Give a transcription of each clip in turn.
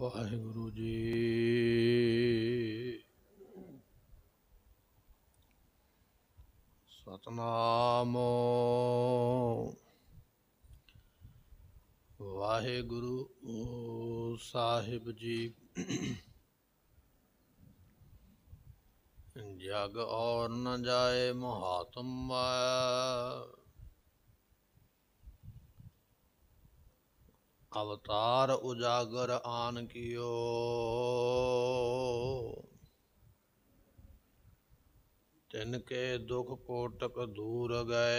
वाहेगुरु जी सतनाम वाहेगुरु साहिब जी जग और न जाए महात्मा ਅਵਤਾਰ ਉਜਾਗਰ ਆਨ ਕੀਓ ਤਨ ਕੇ ਦੁਖ ਕੋਟਕ ਦੂਰ ਗਏ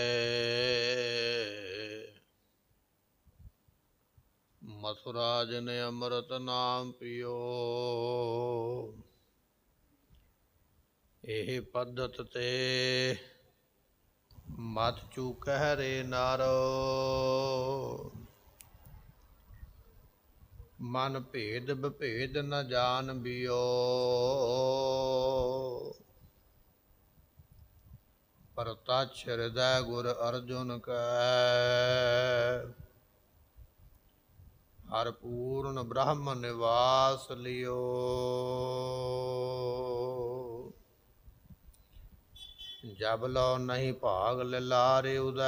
ਮਥੁਰਾ ਜਨ ਅੰਮ੍ਰਿਤ ਨਾਮ ਪਿਓ ਇਹ ਪੱਧਤ ਤੇ ਮਤ ਕਹਿ ਰੇ ਨਾਰੋ ਮਨ ਭੇਦ ਵਿਭੇਦ ਨ ਜਾਣ ਬਿਓ ਪਰਤਾਛ ਹਿਰਦੈ ਗੁਰ ਅਰਜੁਨ ਕੈ ਹਰ ਪੂਰਨ ਬ੍ਰਹਮ ਨਿਵਾਸ ਲਿਓ ਜਬ ਲੋ ਨਹੀਂ ਭਾਗ ਲਲਾਰੇ ਉਦੈ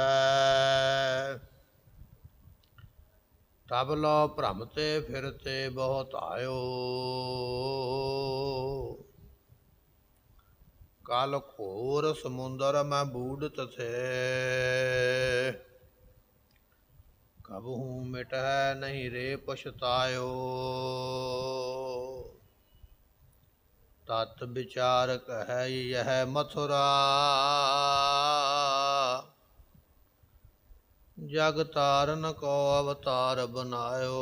लो भ्रमते फिरते बहुत आयो कल खोर समुंदर में बूढ़त थे कब हूँ मिट है नहीं रे पछतायो तत् विचार कह यह मथुरा ਜਗ ਤਾਰਨ ਕੋ ਅਵਤਾਰ ਬਨਾਇਓ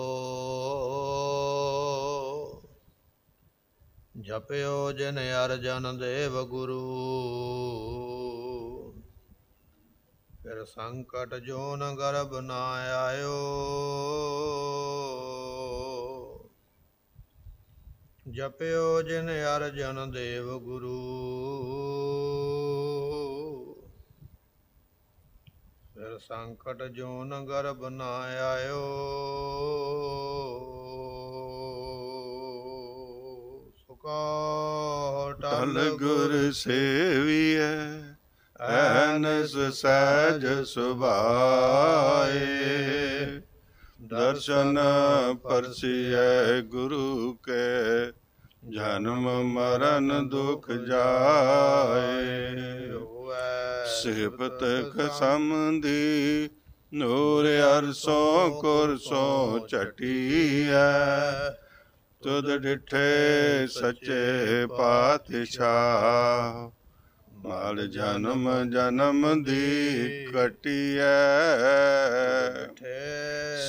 ਜਪਿਓ ਜਿਨ ਅਰਜਨ ਦੇਵ ਗੁਰੂ ਫਿਰ ਸੰਕਟ ਜੋ ਨ ਗਰਬ ਨਾ ਆਇਓ ਜਪਿਓ ਜਿਨ ਅਰਜਨ ਦੇਵ ਗੁਰੂ ਸੰਕਟ ਜੋਨ ਗਰਬ ਨਾ ਆਇਓ ਸੁਕਾ ਟਲ ਗੁਰ ਸੇਵੀਐ ਐਨਸ ਸਹਿਜ ਸੁਭਾਏ ਦਰਸ਼ਨ ਪਰਸੀਐ ਗੁਰੂ ਕੇ ਜਨਮ ਮਰਨ ਦੁਖ ਜਾਏ ਸਿਪਤ ਕਸਮ ਦੀ ਨੂਰ ਅਰਸੋ ਕੁਰਸੋ ਚਟੀਐ ਤੁਧ ਡਿਠੇ ਸੱਚੇ ਪਾਤਸ਼ਾਹ ਮਾਲ ਜਨਮ ਜਨਮ ਦੀ ਕਟਿਐ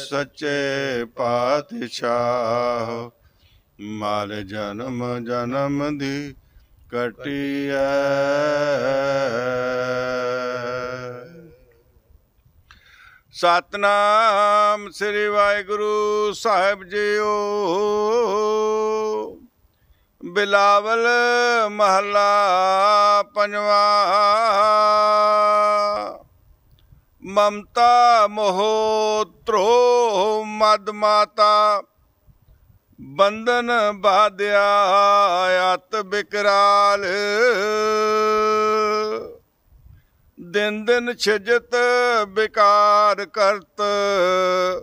ਸੱਚੇ ਪਾਤਸ਼ਾਹ ਮਾਲ ਜਨਮ ਜਨਮ ਦੀ ਕਟਿਆ ਸਤਨਾਮ ਸ੍ਰੀ ਵਾਹਿਗੁਰੂ ਸਾਹਿਬ ਜੀਓ ਬਿਲਾਵਲ ਮਹਲਾ ਪੰਜਵਾ ਮਮਤਾ ਮੋਹ ਤ੍ਰੋ ਮਦ ਮਾਤਾ ਬੰਧਨ ਬਾਧਿਆ ਮਤ ਬਿਕਰਾਲ ਦਿਨ ਦਿਨ ਛਜਤ ਬਿਕਾਰ ਕਰਤ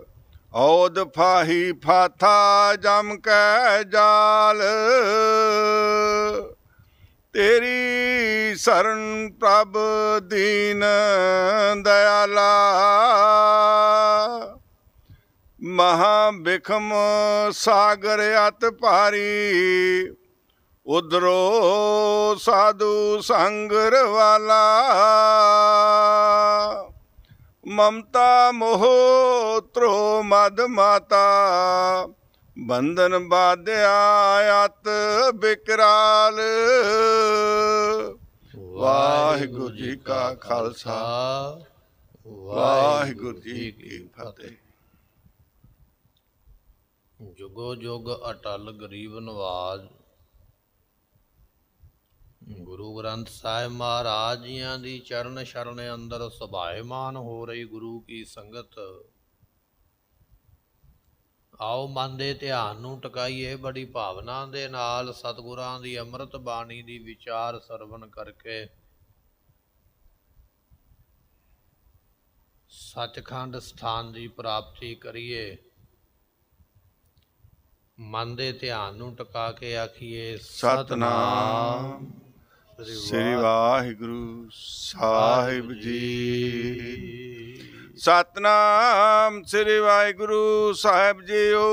ਔਦ ਫਾਹੀ ਫਾਥਾ ਜਮ ਕੈ ਜਾਲ ਤੇਰੀ ਸਰਨ ਪ੍ਰਭ ਦੀਨ ਦਇਆਲਾ ਮਹਾ ਬਿਖਮ ਸਾਗਰ ਅਤ ਭਾਰੀ ਉਧਰੋ ਸਾਧੂ ਸੰਗਰ ਵਾਲਾ ਮਮਤਾ ਮੋਹ ਤ੍ਰੋ ਮਦ ਮਾਤਾ ਬੰਧਨ ਬਾਧਿਆ ਆਤ ਬਿਕਰਾਲ ਵਾਹਿਗੁਰੂ ਜੀ ਕਾ ਖਾਲਸਾ ਵਾਹਿਗੁਰੂ ਜੀ ਕੀ ਫਤਿਹ ਜੁਗੋ ਜੁਗ ਅਟਲ ਗਰੀਬ ਨਵਾਜ਼ ਗੁਰੂ ਗ੍ਰੰਥ ਸਾਹਿਬ ਮਹਾਰਾਜ ਜੀਆਂ ਦੀ ਚਰਨ ਸ਼ਰਨ ਅੰਦਰ ਸੁਭਾਇਮਾਨ ਹੋ ਰਹੀ ਗੁਰੂ ਕੀ ਸੰਗਤ ਆਓ ਮਨ ਦੇ ਧਿਆਨ ਨੂੰ ਟਿਕਾਈਏ ਬੜੀ ਭਾਵਨਾ ਦੇ ਨਾਲ ਸਤਿਗੁਰਾਂ ਦੀ ਅੰਮ੍ਰਿਤ ਬਾਣੀ ਦੀ ਵਿਚਾਰ ਸਰਵਣ ਕਰਕੇ ਸਤਖੰਡ ਸਥਾਨ ਦੀ ਪ੍ਰਾਪਤੀ ਕਰੀਏ ਮਨ ਦੇ ਧਿਆਨ ਨੂੰ ਟਿਕਾ ਕੇ ਆਖੀਏ ਸਤਨਾਮ ਸ੍ਰੀ ਵਾਹਿਗੁਰੂ ਸਾਹਿਬ ਜੀ ਸਤਨਾਮ ਸ੍ਰੀ ਵਾਹਿਗੁਰੂ ਸਾਹਿਬ ਜੀਓ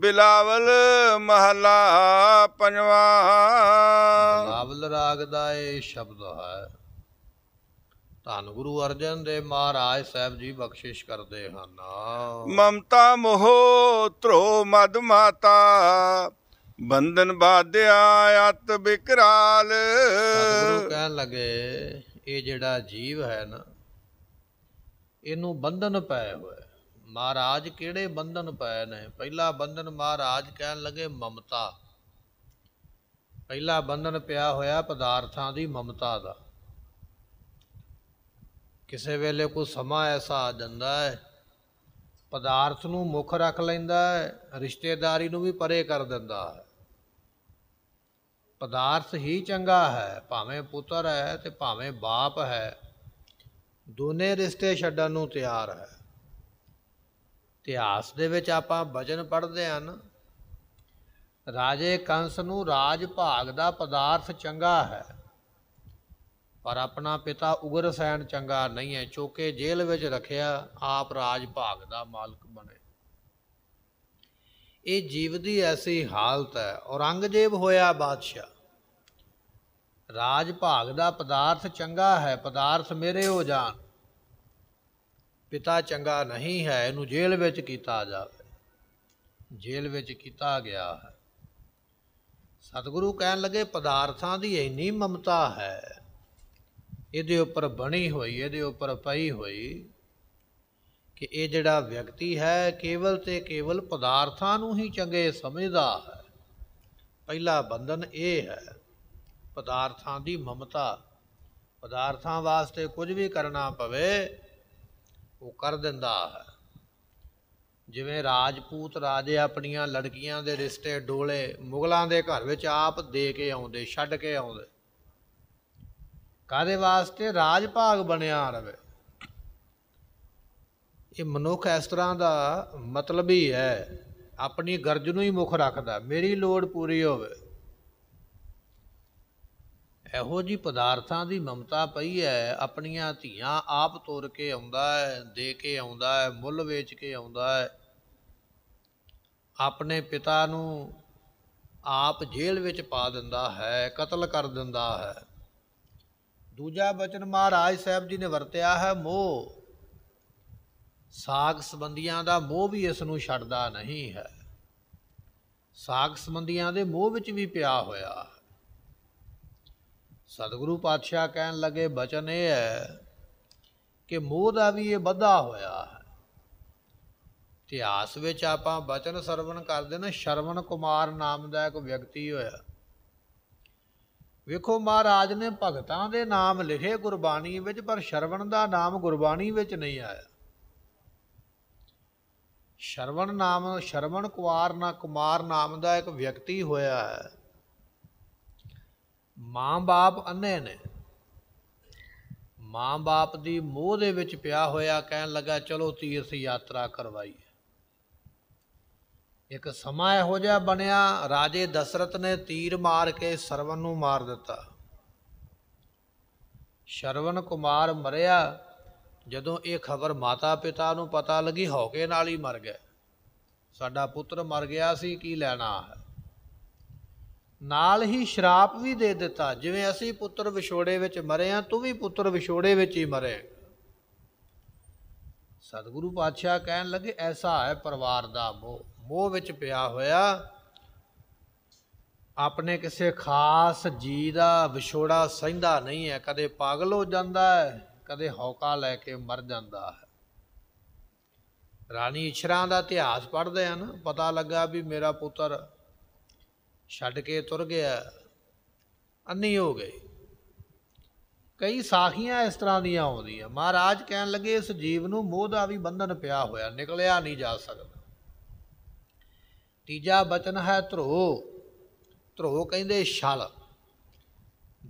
ਬਿਲਾਵਲ ਮਹਲਾ ਪੰਜਵਾ ਬਿਲਾਵਲ ਰਾਗ ਦਾ ਇਹ ਸ਼ਬਦ ਹੈ ਧੰਨ ਗੁਰੂ ਅਰਜਨ ਦੇ ਮਹਾਰਾਜ ਸਾਹਿਬ ਜੀ ਬਖਸ਼ਿਸ਼ ਕਰਦੇ ਹਨ ਮਮਤਾ ਮੋਹ ਤ੍ਰੋ ਮਦ ਮਾਤਾ ਬੰਧਨ ਬਾਧਿਆ ਅਤ ਬਿਕਰਾਲ ਸਤਿਗੁਰੂ ਕਹਿਣ ਲੱਗੇ ਇਹ ਜਿਹੜਾ ਜੀਵ ਹੈ ਨਾ ਇਹਨੂੰ ਬੰਧਨ ਪਏ ਹੋਇਆ ਮਹਾਰਾਜ ਕਿਹੜੇ ਬੰਧਨ ਪਏ ਨੇ ਪਹਿਲਾ ਬੰਧਨ ਮਹਾਰਾਜ ਕਹਿਣ ਲੱਗੇ ਮਮਤਾ ਪਹਿਲਾ ਬੰਧਨ ਪਿਆ ਹੋਇਆ ਪਦਾਰਥਾਂ ਦੀ ਮਮਤਾ ਦਾ ਕਿਸੇ ਵੇਲੇ ਕੋਈ ਸਮਾਂ ਐਸਾ ਆ ਜਾਂਦਾ ਹੈ ਪਦਾਰਥ ਨੂੰ ਮੁੱਖ ਰੱਖ ਲੈਂਦਾ ਹੈ ਰਿਸ਼ਤੇਦਾਰੀ ਨੂੰ ਵੀ ਪਰੇ ਕਰ ਦਿੰਦਾ ਹੈ ਪਦਾਰਥ ਹੀ ਚੰਗਾ ਹੈ ਭਾਵੇਂ ਪੁੱਤਰ ਹੈ ਤੇ ਭਾਵੇਂ ਬਾਪ ਹੈ ਦੋਨੇ ਰਿਸ਼ਤੇ ਛੱਡਣ ਨੂੰ ਤਿਆਰ ਹੈ ਇਤਿਹਾਸ ਦੇ ਵਿੱਚ ਆਪਾਂ ਵਚਨ ਪੜ੍ਹਦੇ ਨਾ ਰਾਜੇ ਕੰਸ ਨੂੰ ਰਾਜ ਭਾਗ ਦਾ ਪਦਾਰਥ ਚੰਗਾ ਹੈ ਪਰ ਆਪਣਾ ਪਿਤਾ ਉਗਰਸੈਨ ਚੰਗਾ ਨਹੀਂ ਹੈ ਚੋਕੇ ਜੇਲ੍ਹ ਵਿੱਚ ਰੱਖਿਆ ਆਪ ਰਾਜ ਭਾਗ ਦਾ ਮਾਲਕ ਬਣੇ ਇਹ ਜੀਵ ਦੀ ਐਸੀ ਹਾਲਤ ਹੈ ਔਰੰਗਜ਼ੇਬ ਹੋਇਆ ਬਾਦਸ਼ਾਹ ਰਾਜ ਭਾਗ ਦਾ ਪਦਾਰਥ ਚੰਗਾ ਹੈ ਪਦਾਰਥ ਮੇਰੇ ਹੋ ਜਾਣ ਪਿਤਾ ਚੰਗਾ ਨਹੀਂ ਹੈ ਇਹਨੂੰ ਜੇਲ੍ਹ ਵਿੱਚ ਕੀਤਾ ਜਾਵੇ ਜੇਲ੍ਹ ਵਿੱਚ ਕੀਤਾ ਗਿਆ ਹੈ ਸਤਿਗੁਰੂ ਕਹਿਣ ਲੱਗੇ ਪਦਾਰਥਾਂ ਦੀ ਇੰਨੀ ਮਮਤਾ ਹੈ ਇਹਦੇ ਉੱਪਰ ਬਣੀ ਹੋਈ ਇਹਦੇ ਉੱਪਰ ਪਈ ਹੋਈ ਕਿ ਇਹ ਜਿਹੜਾ ਵਿਅਕਤੀ ਹੈ ਕੇਵਲ ਤੇ ਕੇਵਲ ਪਦਾਰਥਾਂ ਨੂੰ ਹੀ ਚੰਗੇ ਸਮਝਦਾ ਹੈ ਪਹਿਲਾ ਬੰਧਨ ਇਹ ਹੈ ਪਦਾਰਥਾਂ ਦੀ ਮਮਤਾ ਪਦਾਰਥਾਂ ਵਾਸਤੇ ਕੁਝ ਵੀ ਕਰਨਾ ਪਵੇ ਉਹ ਕਰ ਦਿੰਦਾ ਹੈ ਜਿਵੇਂ ਰਾਜਪੂਤ ਰਾਜੇ ਆਪਣੀਆਂ ਲੜਕੀਆਂ ਦੇ ਰਿਸ਼ਤੇ ਡੋਲੇ ਮੁਗਲਾਂ ਦੇ ਘਰ ਵਿੱਚ ਆਪ ਦੇ ਕੇ ਆਉਂਦੇ ਛੱਡ ਕੇ ਆਉਂਦੇ ਕਾਦੇ ਵਾਸਤੇ ਰਾਜ ਭਾਗ ਬਣਿਆ ਰਵੇ ਇਹ ਮਨੁੱਖ ਇਸ ਤਰ੍ਹਾਂ ਦਾ ਮਤਲਬ ਹੀ ਹੈ ਆਪਣੀ ਗਰਜ ਨੂੰ ਹੀ ਮੁੱਖ ਰੱਖਦਾ ਮੇਰੀ ਲੋੜ ਪੂਰੀ ਹੋਵੇ ਇਹੋ ਜੀ ਪਦਾਰਥਾਂ ਦੀ ਮਮਤਾ ਪਈ ਹੈ ਆਪਣੀਆਂ ਧੀਆਂ ਆਪ ਤੋਰ ਕੇ ਆਉਂਦਾ ਹੈ ਦੇ ਕੇ ਆਉਂਦਾ ਹੈ ਮੁੱਲ ਵੇਚ ਕੇ ਆਉਂਦਾ ਹੈ ਆਪਣੇ ਪਿਤਾ ਨੂੰ ਆਪ ਜੇਲ੍ਹ ਵਿੱਚ ਪਾ ਦਿੰਦਾ ਹੈ ਕਤਲ ਕਰ ਦਿੰਦਾ ਹੈ ਦੂਜਾ ਬਚਨ ਮਹਾਰਾਜ ਸਾਹਿਬ ਜੀ ਨੇ ਵਰਤਿਆ ਹੈ ਮੋਹ ਸਾਗ ਸੰਬੰਧੀਆਂ ਦਾ ਮੋਹ ਵੀ ਇਸ ਨੂੰ ਛੱਡਦਾ ਨਹੀਂ ਹੈ ਸਾਗ ਸੰਬੰਧੀਆਂ ਦੇ ਮੋਹ ਵਿੱਚ ਵੀ ਪਿਆ ਹੋਇਆ ਸਤਿਗੁਰੂ ਪਾਤਸ਼ਾਹ ਕਹਿਣ ਲੱਗੇ ਬਚਨ ਇਹ ਹੈ ਕਿ ਮੋਹ ਦਾ ਵੀ ਇਹ ਵੱਧਾ ਹੋਇਆ ਹੈ ਇਤਿਹਾਸ ਵਿੱਚ ਆਪਾਂ ਬਚਨ ਸਰਵਣ ਕਰਦੇ ਨੇ ਸ਼ਰਵਣ ਕੁਮਾਰ ਨਾਮ ਦਾ ਇੱਕ ਵਿਅਕਤੀ ਹੋਇਆ ਵੇਖੋ ਮਹਾਰਾਜ ਨੇ ਭਗਤਾਂ ਦੇ ਨਾਮ ਲਿਖੇ ਗੁਰਬਾਣੀ ਵਿੱਚ ਪਰ ਸ਼ਰਵਣ ਦਾ ਨਾਮ ਗੁਰਬਾਣੀ ਵਿੱਚ ਨਹੀਂ ਆਇਆ ਸ਼ਰਵਣ ਨਾਮ ਸ਼ਰਵਣ ਕੁਮਾਰ ਨਾ ਕੁਮਾਰ ਨਾਮ ਦਾ ਇੱਕ ਵਿਅਕਤੀ ਹੋਇਆ ਹੈ ਮਾਂ-ਬਾਪ ਅੰਨੇ ਨੇ ਮਾਂ-ਬਾਪ ਦੀ ਮੋਹ ਦੇ ਵਿੱਚ ਪਿਆ ਹੋਇਆ ਕਹਿਣ ਲੱਗਾ ਚਲੋ ਤੀਰਥ ਯਾਤਰਾ ਕਰਵਾਈ ਇੱਕ ਸਮਾਂ ਇਹੋ ਜਿਹਾ ਬਣਿਆ ਰਾਜੇ ਦਸ਼ਰਤ ਨੇ ਤੀਰ ਮਾਰ ਕੇ ਸਰਵਨ ਨੂੰ ਮਾਰ ਦਿੱਤਾ ਸ਼ਰਵਨ ਕੁਮਾਰ ਮਰਿਆ ਜਦੋਂ ਇਹ ਖਬਰ ਮਾਤਾ ਪਿਤਾ ਨੂੰ ਪਤਾ ਲੱਗੀ ਹੌਕੇ ਨਾਲ ਹੀ ਮਰ ਗਿਆ ਸਾਡਾ ਪੁੱਤਰ ਮਰ ਗਿਆ ਸੀ ਕੀ ਲੈਣਾ ਹੈ ਨਾਲ ਹੀ ਸ਼ਰਾਪ ਵੀ ਦੇ ਦਿੱਤਾ ਜਿਵੇਂ ਅਸੀਂ ਪੁੱਤਰ ਵਿਛੋੜੇ ਵਿੱਚ ਮਰੇ ਆ ਤੂੰ ਵੀ ਪੁੱਤਰ ਵਿਛੋੜੇ ਵਿੱਚ ਹੀ ਮਰੇ ਸਤਿਗੁਰੂ ਪਾਤਸ਼ਾਹ ਕਹਿਣ ਲੱਗੇ ਐਸਾ ਹੈ ਪਰਿਵਾਰ ਦਾ ਮੋਹ ਮੋਹ ਵਿੱਚ ਪਿਆ ਹੋਇਆ ਆਪਣੇ ਕਿਸੇ ਖਾਸ ਜੀ ਦਾ ਵਿਛੋੜਾ ਸਹਿੰਦਾ ਨਹੀਂ ਹੈ ਕਦੇ ਪਾਗਲ ਹੋ ਜਾਂਦਾ ਹੈ ਕਦੇ ਹੌਕਾ ਲੈ ਕੇ ਮਰ ਜਾਂਦਾ ਹੈ ਰਾਣੀ ਇਸ਼ਰਾ ਦਾ ਇਤਿਹਾਸ ਪੜ੍ਹਦੇ ਆ ਨਾ ਪਤਾ ਲੱਗਾ ਵੀ ਮੇਰਾ ਪੁੱਤਰ ਛੱਡ ਕੇ ਤੁਰ ਗਿਆ ਅੰਨੀ ਹੋ ਗਏ ਕਈ ਸਾਖੀਆਂ ਇਸ ਤਰ੍ਹਾਂ ਦੀਆਂ ਆਉਂਦੀਆਂ ਮਹਾਰਾਜ ਕਹਿਣ ਲੱਗੇ ਇਸ ਜੀਵ ਨੂੰ ਮੋਹ ਦਾ ਵੀ ਬੰਧਨ ਪਿਆ ਹੋਇਆ ਨਿਕਲਿਆ ਨਹੀਂ ਜਾ ਸਕਦਾ ਤੀਜਾ ਬਚਨ ਹੈ ਧਰੋ ਧਰੋ ਕਹਿੰਦੇ ਛਲ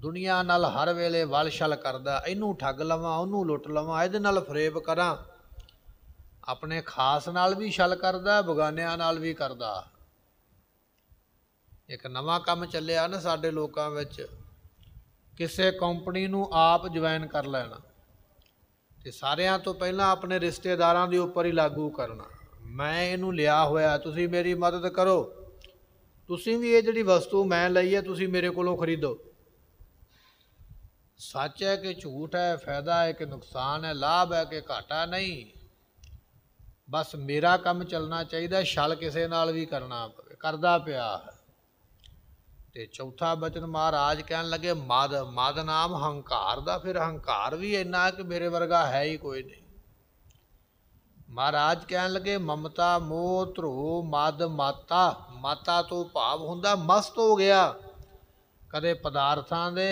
ਦੁਨੀਆ ਨਾਲ ਹਰ ਵੇਲੇ ਵਲ ਛਲ ਕਰਦਾ ਇਹਨੂੰ ਠੱਗ ਲਵਾਂ ਉਹਨੂੰ ਲੁੱਟ ਲਵਾਂ ਇਹਦੇ ਨਾਲ ਫਰੇਬ ਕਰਾਂ ਆਪਣੇ ਖਾਸ ਨਾਲ ਵੀ ਛਲ ਕਰਦਾ ਬਗਾਨਿਆਂ ਨਾਲ ਵੀ ਕਰਦਾ ਇੱਕ ਨਵਾਂ ਕੰਮ ਚੱਲਿਆ ਨਾ ਸਾਡੇ ਲੋਕਾਂ ਵਿੱਚ ਕਿਸੇ ਕੰਪਨੀ ਨੂੰ ਆਪ ਜੁਆਇਨ ਕਰ ਲੈਣਾ ਤੇ ਸਾਰਿਆਂ ਤੋਂ ਪਹਿਲਾਂ ਆਪਣੇ ਰਿਸ਼ਤੇਦਾਰਾਂ ਦੇ ਉੱਪਰ ਹੀ ਲਾਗੂ ਕਰਨਾ ਮੈਂ ਇਹਨੂੰ ਲਿਆ ਹੋਇਆ ਤੁਸੀਂ ਮੇਰੀ ਮਦਦ ਕਰੋ ਤੁਸੀਂ ਵੀ ਇਹ ਜਿਹੜੀ ਵਸਤੂ ਮੈਂ ਲਈ ਹੈ ਤੁਸੀਂ ਮੇਰੇ ਕੋਲੋਂ ਖਰੀਦੋ ਸੱਚ ਹੈ ਕਿ ਝੂਠ ਹੈ ਫਾਇਦਾ ਹੈ ਕਿ ਨੁਕਸਾਨ ਹੈ ਲਾਭ ਹੈ ਕਿ ਘਾਟਾ ਨਹੀਂ ਬਸ ਮੇਰਾ ਕੰਮ ਚੱਲਣਾ ਚਾਹੀਦਾ ਛਲ ਕਿਸੇ ਨਾਲ ਵੀ ਕਰਨਾ ਪਵੇ ਕਰਦਾ ਪਿਆ ਤੇ ਚੌਥਾ ਬਚਨ ਮਹਾਰਾਜ ਕਹਿਣ ਲੱਗੇ ਮਦ ਮਦ ਨਾਮ ਹੰਕਾਰ ਦਾ ਫਿਰ ਹੰਕਾਰ ਵੀ ਇੰਨਾ ਕਿ ਮੇਰੇ ਵਰਗਾ ਹੈ ਹੀ ਕੋਈ ਨਹੀਂ ਮਹਾਰਾਜ ਕਹਿਣ ਲੱਗੇ ਮਮਤਾ ਮੋਹ ਧਰੋ ਮਦ ਮਾਤਾ ਮਾਤਾ ਤੋਂ ਭਾਵ ਹੁੰਦਾ ਮਸਤ ਹੋ ਗਿਆ ਕਦੇ ਪਦਾਰਥਾਂ ਦੇ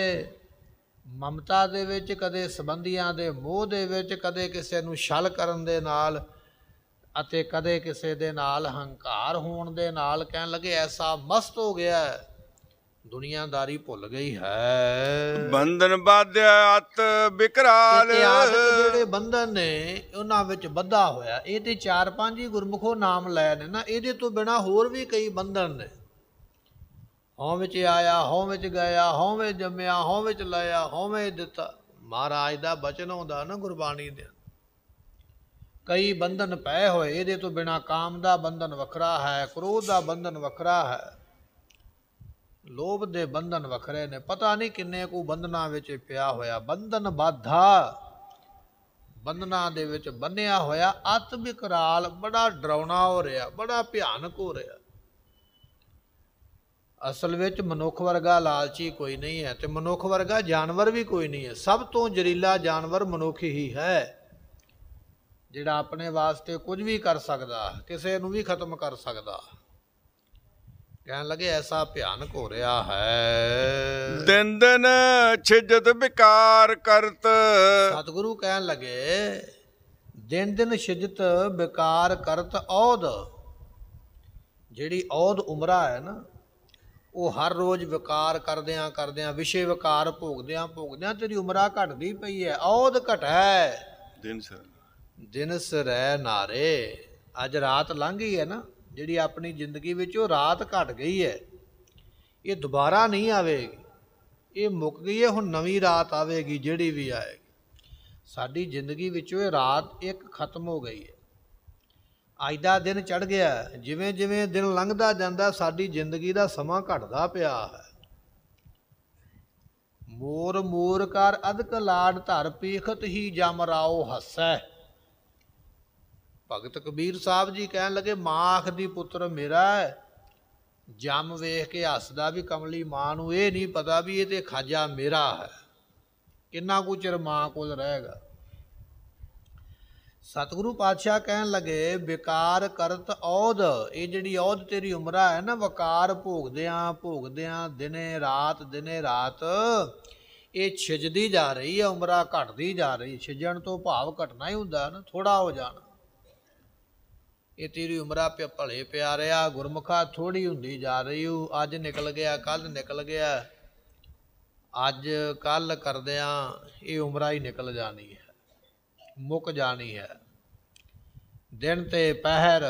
ਮਮਤਾ ਦੇ ਵਿੱਚ ਕਦੇ ਸੰਬੰਧੀਆਂ ਦੇ ਮੋਹ ਦੇ ਵਿੱਚ ਕਦੇ ਕਿਸੇ ਨੂੰ ਛਲ ਕਰਨ ਦੇ ਨਾਲ ਅਤੇ ਕਦੇ ਕਿਸੇ ਦੇ ਨਾਲ ਹੰਕਾਰ ਹੋਣ ਦੇ ਨਾਲ ਕਹਿਣ ਲੱਗੇ ਐਸਾ ਮਸਤ ਹੋ ਗਿਆ ਹੈ ਦੁਨੀਆਦਾਰੀ ਭੁੱਲ ਗਈ ਹੈ ਬੰਧਨ ਬਾਧਿਆ ਅਤ ਬਿਕਰਾਲ ਜਿਹੜੇ ਬੰਧਨ ਨੇ ਉਹਨਾਂ ਵਿੱਚ ਬੱਧਾ ਹੋਇਆ ਇਹ ਤੇ ਚਾਰ ਪੰਜ ਹੀ ਗੁਰਮੁਖੋ ਨਾਮ ਲੈ ਨੇ ਨਾ ਇਹਦੇ ਤੋਂ ਬਿਨਾ ਹੋਰ ਵੀ ਕਈ ਬੰਧਨ ਨੇ ਹੋਂ ਵਿੱਚ ਆਇਆ ਹੋਂ ਵਿੱਚ ਗਿਆ ਹੋਂ ਵਿੱਚ ਜੰਮਿਆ ਹੋਂ ਵਿੱਚ ਲਾਇਆ ਹੋਂ ਵਿੱਚ ਦਿੱਤਾ ਮਹਾਰਾਜ ਦਾ ਬਚਨ ਆਉਂਦਾ ਨਾ ਗੁਰਬਾਣੀ ਦੇ ਕਈ ਬੰਧਨ ਪਏ ਹੋਏ ਇਹਦੇ ਤੋਂ ਬਿਨਾ ਕਾਮ ਦਾ ਬੰਧਨ ਵੱਖਰਾ ਹੈ ਕ੍ਰੋਧ ਦਾ ਬੰਧਨ ਵੱਖਰਾ ਹੈ ਲੋਭ ਦੇ ਬੰਧਨ ਵਖਰੇ ਨੇ ਪਤਾ ਨਹੀਂ ਕਿੰਨੇ ਕੋ ਬੰਧਨਾਂ ਵਿੱਚ ਪਿਆ ਹੋਇਆ ਬੰਧਨ ਬਾਧਾ ਬੰਧਨਾਂ ਦੇ ਵਿੱਚ ਬੰਨਿਆ ਹੋਇਆ ਅਤ ਵਿਕਰਾਲ ਬੜਾ ਡਰਾਉਣਾ ਹੋ ਰਿਹਾ ਬੜਾ ਭਿਆਨਕ ਹੋ ਰਿਹਾ ਅਸਲ ਵਿੱਚ ਮਨੁੱਖ ਵਰਗਾ ਲਾਲਚੀ ਕੋਈ ਨਹੀਂ ਹੈ ਤੇ ਮਨੁੱਖ ਵਰਗਾ ਜਾਨਵਰ ਵੀ ਕੋਈ ਨਹੀਂ ਹੈ ਸਭ ਤੋਂ ਜ਼ਰੀਲਾ ਜਾਨਵਰ ਮਨੁੱਖ ਹੀ ਹੈ ਜਿਹੜਾ ਆਪਣੇ ਵਾਸਤੇ ਕੁਝ ਵੀ ਕਰ ਸਕਦਾ ਕਿਸੇ ਨੂੰ ਵੀ ਖਤਮ ਕਰ ਸਕਦਾ ਕਹਿਣ ਲੱਗੇ ਐਸਾ ਭਿਆਨਕ ਹੋ ਰਿਹਾ ਹੈ ਦਿਨ ਦਿਨ ਛਿਜਤ ਵਿਕਾਰ ਕਰਤ ਸਤਿਗੁਰੂ ਕਹਿਣ ਲੱਗੇ ਦਿਨ ਦਿਨ ਛਿਜਤ ਵਿਕਾਰ ਕਰਤ ਔਦ ਜਿਹੜੀ ਔਦ ਉਮਰਾ ਹੈ ਨਾ ਉਹ ਹਰ ਰੋਜ਼ ਵਿਕਾਰ ਕਰਦਿਆਂ ਕਰਦਿਆਂ ਵਿਸ਼ੇ ਵਿਕਾਰ ਭੋਗਦਿਆਂ ਭੋਗਦਿਆਂ ਤੇਰੀ ਉਮਰਾ ਘਟਦੀ ਪਈ ਹੈ ਔਦ ਘਟੈ ਦਿਨ ਸਰ ਦਿਨ ਸਰੈ ਨਾਰੇ ਅੱਜ ਰਾਤ ਲੰਘੀ ਹੈ ਨਾ ਜਿਹੜੀ ਆਪਣੀ ਜ਼ਿੰਦਗੀ ਵਿੱਚ ਉਹ ਰਾਤ ਘਟ ਗਈ ਹੈ ਇਹ ਦੁਬਾਰਾ ਨਹੀਂ ਆਵੇਗੀ ਇਹ ਮੁੱਕ ਗਈ ਹੈ ਹੁਣ ਨਵੀਂ ਰਾਤ ਆਵੇਗੀ ਜਿਹੜੀ ਵੀ ਆਏਗੀ ਸਾਡੀ ਜ਼ਿੰਦਗੀ ਵਿੱਚ ਉਹ ਰਾਤ ਇੱਕ ਖਤਮ ਹੋ ਗਈ ਹੈ ਅੱਜ ਦਾ ਦਿਨ ਚੜ ਗਿਆ ਜਿਵੇਂ ਜਿਵੇਂ ਦਿਨ ਲੰਘਦਾ ਜਾਂਦਾ ਸਾਡੀ ਜ਼ਿੰਦਗੀ ਦਾ ਸਮਾਂ ਘਟਦਾ ਪਿਆ ਹੈ ਮੋਰ ਮੋਰ ਕਰ ਅਦਕ ਲਾੜ ਧਰ ਪੀਖਤ ਹੀ ਜਮ ਰਾਓ ਹੱਸੈ ਭਗਤ ਕਬੀਰ ਸਾਹਿਬ ਜੀ ਕਹਿਣ ਲੱਗੇ ਮਾਂ ਆਖਦੀ ਪੁੱਤਰ ਮੇਰਾ ਜੰਮ ਵੇਖ ਕੇ ਹੱਸਦਾ ਵੀ ਕਮਲੀ ਮਾਂ ਨੂੰ ਇਹ ਨਹੀਂ ਪਤਾ ਵੀ ਇਹ ਤੇ ਖਾਜਾ ਮੇਰਾ ਹੈ ਕਿੰਨਾ ਕੁ ਚਿਰ ਮਾਂ ਕੋਲ ਰਹੇਗਾ ਸਤਿਗੁਰੂ ਪਾਤਸ਼ਾਹ ਕਹਿਣ ਲੱਗੇ ਵਿਕਾਰ ਕਰਤ ਔਦ ਇਹ ਜਿਹੜੀ ਔਦ ਤੇਰੀ ਉਮਰਾ ਹੈ ਨਾ ਵਕਾਰ ਭੋਗਦਿਆਂ ਭੋਗਦਿਆਂ ਦਿਨੇ ਰਾਤ ਦਿਨੇ ਰਾਤ ਇਹ ਛਿਜਦੀ ਜਾ ਰਹੀ ਹੈ ਉਮਰਾ ਘਟਦੀ ਜਾ ਰਹੀ ਛਿਜਣ ਤੋਂ ਭਾਵ ਘਟਣਾ ਹੀ ਹੁੰਦਾ ਨਾ ਥੋੜਾ ਹੋ ਜਾਣਾ ਇਹ ਤੇਰੀ ਉਮਰਾ ਪਿਆ ਭਲੇ ਪਿਆਰਿਆ ਗੁਰਮੁਖਾ ਥੋੜੀ ਹੁੰਦੀ ਜਾ ਰਹੀ ਹੂ ਅੱਜ ਨਿਕਲ ਗਿਆ ਕੱਲ ਨਿਕਲ ਗਿਆ ਅੱਜ ਕੱਲ ਕਰਦਿਆਂ ਇਹ ਉਮਰਾ ਹੀ ਨਿਕਲ ਜਾਣੀ ਹੈ ਮੁੱਕ ਜਾਣੀ ਹੈ ਦਿਨ ਤੇ ਪਹਿਰ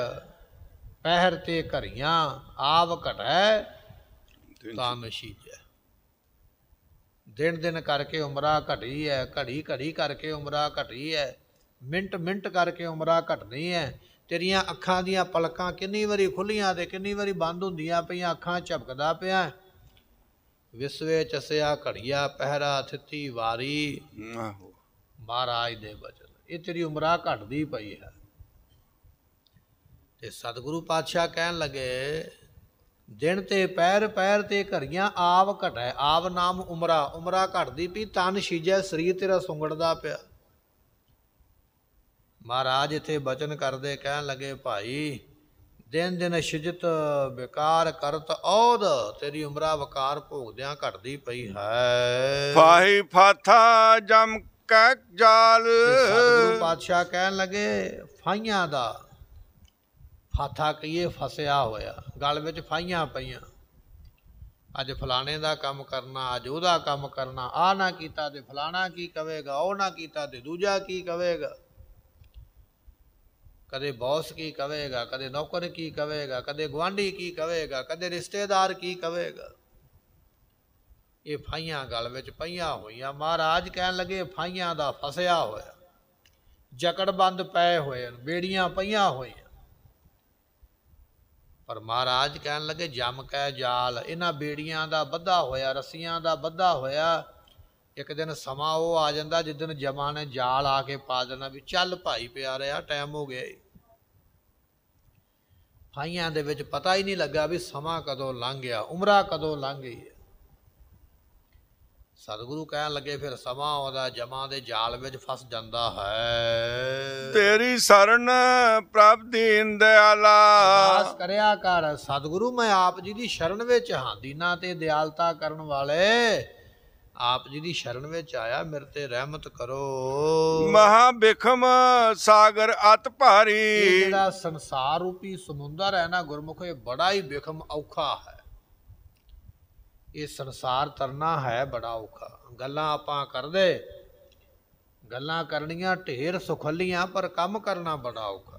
ਪਹਿਰ ਤੇ ਘਰੀਆਂ ਆਵ ਘਟੈ ਤਾਮਸ਼ੀ ਨਸ਼ੀਜੈ ਦਿਨ ਦਿਨ ਕਰਕੇ ਉਮਰਾ ਘਟੀ ਹੈ ਘੜੀ ਘੜੀ ਕਰਕੇ ਉਮਰਾ ਘਟੀ ਹੈ ਮਿੰਟ ਮਿੰਟ ਕਰਕੇ ਉਮਰਾ ਘਟਣੀ ਹੈ ਤੇਰੀਆਂ ਅੱਖਾਂ ਦੀਆਂ ਪਲਕਾਂ ਕਿੰਨੀ ਵਾਰੀ ਖੁੱਲੀਆਂ ਤੇ ਕਿੰਨੀ ਵਾਰੀ ਬੰਦ ਹੁੰਦੀਆਂ ਪਈਆਂ ਅੱਖਾਂ ਝਪਕਦਾ ਪਿਆ ਵਿਸਵੇ ਚਸਿਆ ਘੜੀਆ ਪਹਿਰਾ ਥਿੱਤੀ ਵਾਰੀ ਆਹੋ ਮਹਾਰਾਜ ਦੇ ਬਚਨ ਇਹ ਤੇਰੀ ਉਮਰਾ ਘਟਦੀ ਪਈ ਹੈ ਤੇ ਸਤਿਗੁਰੂ ਪਾਤਸ਼ਾਹ ਕਹਿਣ ਲੱਗੇ ਦਿਨ ਤੇ ਪੈਰ ਪੈਰ ਤੇ ਘੜੀਆਂ ਆਵ ਘਟੈ ਆਵ ਨਾਮ ਉਮਰਾ ਉਮਰਾ ਘਟਦੀ ਪਈ ਤਨ ਸ਼ੀਜੈ ਸਰੀਰ ਤੇਰਾ ਸੁੰਗੜਦਾ ਪਿਆ ਮਹਾਰਾਜ ਇਥੇ ਬਚਨ ਕਰਦੇ ਕਹਿਣ ਲੱਗੇ ਭਾਈ ਦਿਨ ਦਿਨ ਸ਼ਿਜਤ ਵਿਕਾਰ ਕਰਤ ਔਦ ਤੇਰੀ ਉਮਰਾ ਵਿਕਾਰ ਭੋਗਦਿਆਂ ਘਟਦੀ ਪਈ ਹੈ ਫਾਹੀ ਫਾਥਾ ਜਮ ਕੈ ਜਾਲ ਸਤਿਗੁਰੂ ਪਾਤਸ਼ਾਹ ਕਹਿਣ ਲੱਗੇ ਫਾਈਆਂ ਦਾ ਫਾਥਾ ਕਹੀਏ ਫਸਿਆ ਹੋਇਆ ਗਲ ਵਿੱਚ ਫਾਈਆਂ ਪਈਆਂ ਅੱਜ ਫਲਾਣੇ ਦਾ ਕੰਮ ਕਰਨਾ ਅੱਜ ਉਹਦਾ ਕੰਮ ਕਰਨਾ ਆ ਨਾ ਕੀਤਾ ਤੇ ਫਲਾਣਾ ਕੀ ਕਵੇਗਾ ਉਹ ਨਾ ਕੀਤਾ ਤੇ ਦੂਜਾ ਕੀ ਕਵੇਗਾ ਕਦੇ ਬੌਸ ਕੀ ਕਹੇਗਾ ਕਦੇ ਨੌਕਰ ਕੀ ਕਹੇਗਾ ਕਦੇ ਗਵਾਂਢੀ ਕੀ ਕਹੇਗਾ ਕਦੇ ਰਿਸ਼ਤੇਦਾਰ ਕੀ ਕਹੇਗਾ ਇਹ ਫਾਈਆਂ ਗਲ ਵਿੱਚ ਪਈਆਂ ਹੋਈਆਂ ਮਹਾਰਾਜ ਕਹਿਣ ਲੱਗੇ ਫਾਈਆਂ ਦਾ ਫਸਿਆ ਹੋਇਆ ਜਕੜਬੰਦ ਪਏ ਹੋਏ ਬੇੜੀਆਂ ਪਈਆਂ ਹੋਈਆਂ ਪਰ ਮਹਾਰਾਜ ਕਹਿਣ ਲੱਗੇ ਜਮ ਕੈ ਜਾਲ ਇਹਨਾਂ ਬੇੜੀਆਂ ਦਾ ਬੱਧਾ ਹੋਇਆ ਰੱਸੀਆਂ ਦਾ ਬੱਧਾ ਹੋਇਆ ਇੱਕ ਦਿਨ ਸਮਾਂ ਉਹ ਆ ਜਾਂਦਾ ਜਿਸ ਦਿਨ ਜਮਾ ਨੇ ਜਾਲ ਆ ਕੇ ਪਾ ਦੇਣਾ ਵੀ ਚੱਲ ਭਾਈ ਆ ਟਾਈਮ ਹੋ ਗਿਆ ਫਾਈਆਂ ਦੇ ਵਿੱਚ ਪਤਾ ਹੀ ਨਹੀਂ ਲੱਗਾ ਵੀ ਸਮਾਂ ਕਦੋਂ ਲੰਘ ਗਿਆ ਉਮਰਾ ਕਦੋਂ ਲੰਘ ਗਈ ਸਤਿਗੁਰੂ ਕਹਿਣ ਲੱਗੇ ਫਿਰ ਸਮਾਂ ਉਹਦਾ ਜਮਾ ਦੇ ਜਾਲ ਵਿੱਚ ਫਸ ਜਾਂਦਾ ਹੈ ਤੇਰੀ ਸ਼ਰਨ ਪ੍ਰਭ ਦੀਨ ਦਿਆਲਾ ਆਸ ਕਰਿਆ ਕਰ ਸਤਿਗੁਰੂ ਮੈਂ ਆਪ ਜੀ ਦੀ ਸ਼ਰਨ ਵਿੱਚ ਹਾਂ ਦੀਨਾ ਤੇ ਦਿਆਲਤਾ ਕਰਨ ਵਾਲੇ ਆਪ ਜੀ ਦੀ ਸ਼ਰਨ ਵਿੱਚ ਆਇਆ ਮੇਰੇ ਤੇ ਰਹਿਮਤ ਕਰੋ ਮਹਾ ਬਿਖਮ ਸਾਗਰ ਅਤ ਭਾਰੀ ਜਿਹੜਾ ਸੰਸਾਰ ਰੂਪੀ ਸਮੁੰਦਰ ਹੈ ਨਾ ਗੁਰਮੁਖ ਇਹ ਬੜਾ ਹੀ ਬਿਖਮ ਔਖਾ ਹੈ ਇਹ ਸੰਸਾਰ ਤਰਨਾ ਹੈ ਬੜਾ ਔਖਾ ਗੱਲਾਂ ਆਪਾਂ ਕਰਦੇ ਗੱਲਾਂ ਕਰਨੀਆਂ ਢੇਰ ਸੁਖਲੀਆਂ ਪਰ ਕੰਮ ਕਰਨਾ ਬੜਾ ਔਖਾ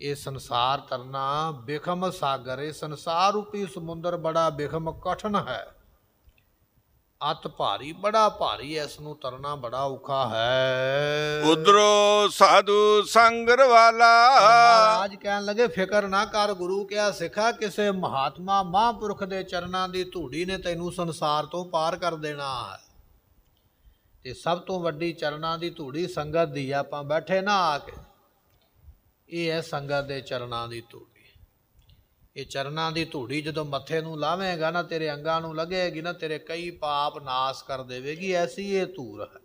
ਇਹ ਸੰਸਾਰ ਤਰਨਾ ਬਿਖਮ ਸਾਗਰ ਇਹ ਸੰਸਾਰ ਰੂਪੀ ਸਮੁੰਦਰ ਬੜਾ ਬਿਖਮ ਕਠਨ ਹੈ ਅਤ ਭਾਰੀ ਬੜਾ ਭਾਰੀ ਐ ਇਸ ਨੂੰ ਤਰਨਾ ਬੜਾ ਔਖਾ ਹੈ ਉਧਰੋ ਸਾਧੂ ਸੰਗਰ ਵਾਲਾ ਮਹਾਰਾਜ ਕਹਿਣ ਲੱਗੇ ਫਿਕਰ ਨਾ ਕਰ ਗੁਰੂ ਕਿਆ ਸਿਖਾ ਕਿਸੇ ਮਹਾਤਮਾ ਮਹਾਂਪੁਰਖ ਦੇ ਚਰਨਾਂ ਦੀ ਧੂੜੀ ਨੇ ਤੈਨੂੰ ਸੰਸਾਰ ਤੋਂ ਪਾਰ ਕਰ ਦੇਣਾ ਹੈ ਤੇ ਸਭ ਤੋਂ ਵੱਡੀ ਚਰਨਾਂ ਦੀ ਧੂੜੀ ਸੰਗਤ ਦੀ ਆਪਾਂ ਬੈਠੇ ਨਾ ਆ ਕੇ ਇਹ ਹੈ ਸੰਗਤ ਦੇ ਚਰਨਾਂ ਦੀ ਧੂੜੀ ਇਹ ਚਰਨਾਂ ਦੀ ਧੂੜੀ ਜਦੋਂ ਮੱਥੇ ਨੂੰ ਲਾਵੇਂਗਾ ਨਾ ਤੇਰੇ ਅੰਗਾਂ ਨੂੰ ਲੱਗੇਗੀ ਨਾ ਤੇਰੇ ਕਈ ਪਾਪ ਨਾਸ ਕਰ ਦੇਵੇਗੀ ਐਸੀ ਇਹ ਧੂਰ ਹੈ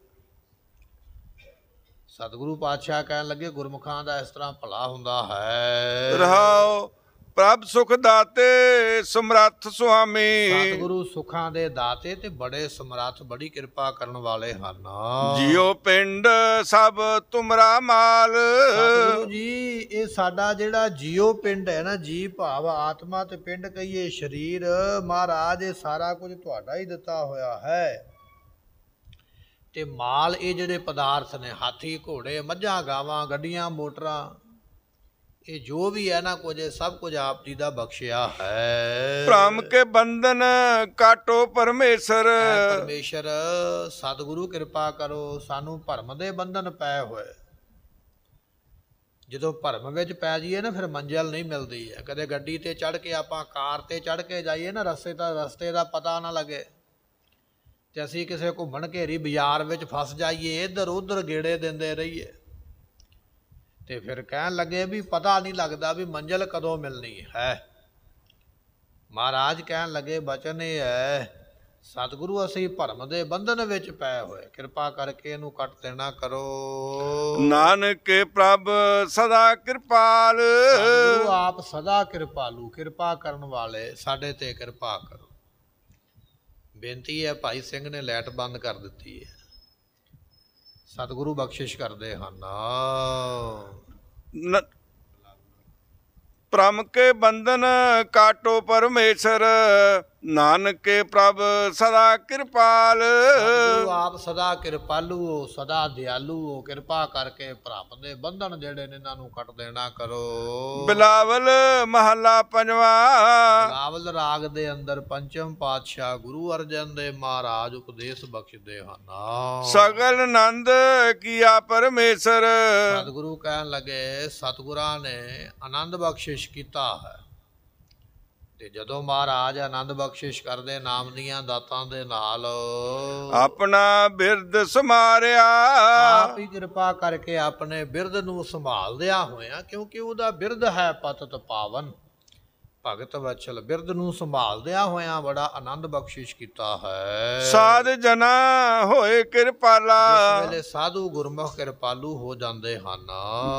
ਸਤਿਗੁਰੂ ਪਾਤਸ਼ਾਹ ਕਹਿਣ ਲੱਗੇ ਗੁਰਮੁਖਾਂ ਦਾ ਇਸ ਤਰ੍ਹਾਂ ਭਲਾ ਹੁੰਦਾ ਹੈ ਰਹਾਓ ਪ੍ਰਭ ਸੁਖ ਦਾਤੇ ਸਮਰੱਥ ਸੁਆਮੀ ਸਤਿਗੁਰੂ ਸੁਖਾਂ ਦੇ ਦਾਤੇ ਤੇ ਬੜੇ ਸਮਰੱਥ ਬੜੀ ਕਿਰਪਾ ਕਰਨ ਵਾਲੇ ਹਨ ਜਿਉ ਪਿੰਡ ਸਭ ਤੁਮਰਾ ਮਾਲ ਸਤਿਗੁਰੂ ਜੀ ਇਹ ਸਾਡਾ ਜਿਹੜਾ ਜਿਉ ਪਿੰਡ ਹੈ ਨਾ ਜੀ ਭਾਵ ਆਤਮਾ ਤੇ ਪਿੰਡ ਕਹੀਏ ਸਰੀਰ ਮਹਾਰਾਜ ਇਹ ਸਾਰਾ ਕੁਝ ਤੁਹਾਡਾ ਹੀ ਦਿੱਤਾ ਹੋਇਆ ਹੈ ਤੇ ਮਾਲ ਇਹ ਜਿਹੜੇ ਪਦਾਰਥ ਨੇ ਹਾਥੀ ਘੋੜੇ ਮੱਝਾਂ ਗਾਵਾਂ ਗੱਡੀਆਂ ਮੋਟਰਾਂ ਇਹ ਜੋ ਵੀ ਹੈ ਨਾ ਕੁਝ ਸਭ ਕੁਝ ਆਪ ਜੀ ਦਾ ਬਖਸ਼ਿਆ ਹੈ ਭ੍ਰਮ ਕੇ ਬੰਧਨ ਕਾਟੋ ਪਰਮੇਸ਼ਰ ਪਰਮੇਸ਼ਰ ਸਤਿਗੁਰੂ ਕਿਰਪਾ ਕਰੋ ਸਾਨੂੰ ਭਰਮ ਦੇ ਬੰਧਨ ਪਏ ਹੋਏ ਜਦੋਂ ਭਰਮ ਵਿੱਚ ਪੈ ਜਾਈਏ ਨਾ ਫਿਰ ਮੰਜ਼ਲ ਨਹੀਂ ਮਿਲਦੀ ਹੈ ਕਦੇ ਗੱਡੀ ਤੇ ਚੜ ਕੇ ਆਪਾਂ ਕਾਰ ਤੇ ਚੜ ਕੇ ਜਾਈਏ ਨਾ ਰਸਤੇ ਦਾ ਰਸਤੇ ਦਾ ਪਤਾ ਨਾ ਲੱਗੇ ਤੇ ਅਸੀਂ ਕਿਸੇ ਘੁੰਮਣ ਘੇਰੀ ਬਾਜ਼ਾਰ ਵਿੱਚ ਫਸ ਜਾਈਏ ਇੱਧਰ ਉੱਧਰ ਗੇੜੇ ਦਿੰਦੇ ਰਹੀਏ ਤੇ ਫਿਰ ਕਹਿਣ ਲੱਗੇ ਵੀ ਪਤਾ ਨਹੀਂ ਲੱਗਦਾ ਵੀ ਮੰਜ਼ਲ ਕਦੋਂ ਮਿਲਣੀ ਹੈ ਮਹਾਰਾਜ ਕਹਿਣ ਲੱਗੇ ਬਚਨ ਇਹ ਹੈ ਸਤਿਗੁਰੂ ਅਸੀਂ ਭਰਮ ਦੇ ਬੰਧਨ ਵਿੱਚ ਪਏ ਹੋਏ ਕਿਰਪਾ ਕਰਕੇ ਇਹਨੂੰ ਕੱਟ ਦੇਣਾ ਕਰੋ ਨਾਨਕ ਪ੍ਰਭ ਸਦਾ ਕਿਰਪਾਲ ਸਤਿਗੁਰੂ ਆਪ ਸਦਾ ਕਿਰਪਾਲੂ ਕਿਰਪਾ ਕਰਨ ਵਾਲੇ ਸਾਡੇ ਤੇ ਕਿਰਪਾ ਕਰੋ ਬੇਨਤੀ ਹੈ ਭਾਈ ਸਿੰਘ ਨੇ ਲਾਈਟ ਬੰਦ ਕਰ ਦਿੱਤੀ ਹੈ ਸਤਿਗੁਰੂ ਬਖਸ਼ਿਸ਼ ਕਰਦੇ ਹਨ ਪ੍ਰਮਕੇ ਬੰਦਨ ਬੰਧਨ ਕਾਟੋ ਪਰਮੇਸ਼ਰ ਨਾਨਕੇ ਪ੍ਰਭ ਸਦਾ ਕਿਰਪਾਲ ਸਤਿਗੁਰੂ ਆਪ ਸਦਾ ਕਿਰਪਾਲੂ ਸਦਾ ਦਿਆਲੂ ਕਿਰਪਾ ਕਰਕੇ ਭਰਮ ਦੇ ਬੰਧਨ ਜਿਹੜੇ ਨੇ ਇਹਨਾਂ ਨੂੰ ਕੱਟ ਦੇਣਾ ਕਰੋ ਬਿਲਾਵਲ ਮਹੱਲਾ ਪੰਜਵਾ ਬਿਲਾਵਲ ਰਾਗ ਦੇ ਅੰਦਰ ਪੰਚਮ ਪਾਤਸ਼ਾਹ ਗੁਰੂ ਅਰਜਨ ਦੇ ਮਹਾਰਾਜ ਉਪਦੇਸ਼ ਬਖਸ਼ਦੇ ਹਨ ਸਗਲ ਆਨੰਦ ਕੀਆ ਪਰਮੇਸ਼ਰ ਸਤਿਗੁਰੂ ਕਹਿਣ ਲੱਗੇ ਸਤਿਗੁਰਾਂ ਨੇ ਆਨੰਦ ਬਖਸ਼ਿਸ਼ ਕੀਤਾ ਹੈ ਤੇ ਜਦੋਂ ਮਹਾਰਾਜ ਆਨੰਦ ਬਖਸ਼ਿਸ਼ ਕਰਦੇ ਨਾਮ ਦੀਆਂ ਦਾਤਾਂ ਦੇ ਨਾਲ ਆਪਣਾ ਬਿਰਦ ਸਮਾਰਿਆ ਆਪ ਹੀ ਕਿਰਪਾ ਕਰਕੇ ਆਪਣੇ ਬਿਰਦ ਨੂੰ ਸੰਭਾਲਦਿਆ ਹੋਇਆ ਕਿਉਂਕਿ ਉਹਦਾ ਬਿਰਦ ਹੈ ਪਤਤ ਪਾਵਨ ਭਗਤ ਵਚਲ ਬਿਰਦ ਨੂੰ ਸੰਭਾਲਦਿਆਂ ਹੋਇਆਂ ਬੜਾ ਆਨੰਦ ਬਖਸ਼ਿਸ਼ ਕੀਤਾ ਹੈ ਸਾਧ ਜਨਾ ਹੋਏ ਕਿਰਪਾਲਾ ਇਸ ਵੇਲੇ ਸਾਧੂ ਗੁਰਮੁਖ ਕਿਰਪਾਲੂ ਹੋ ਜਾਂਦੇ ਹਨ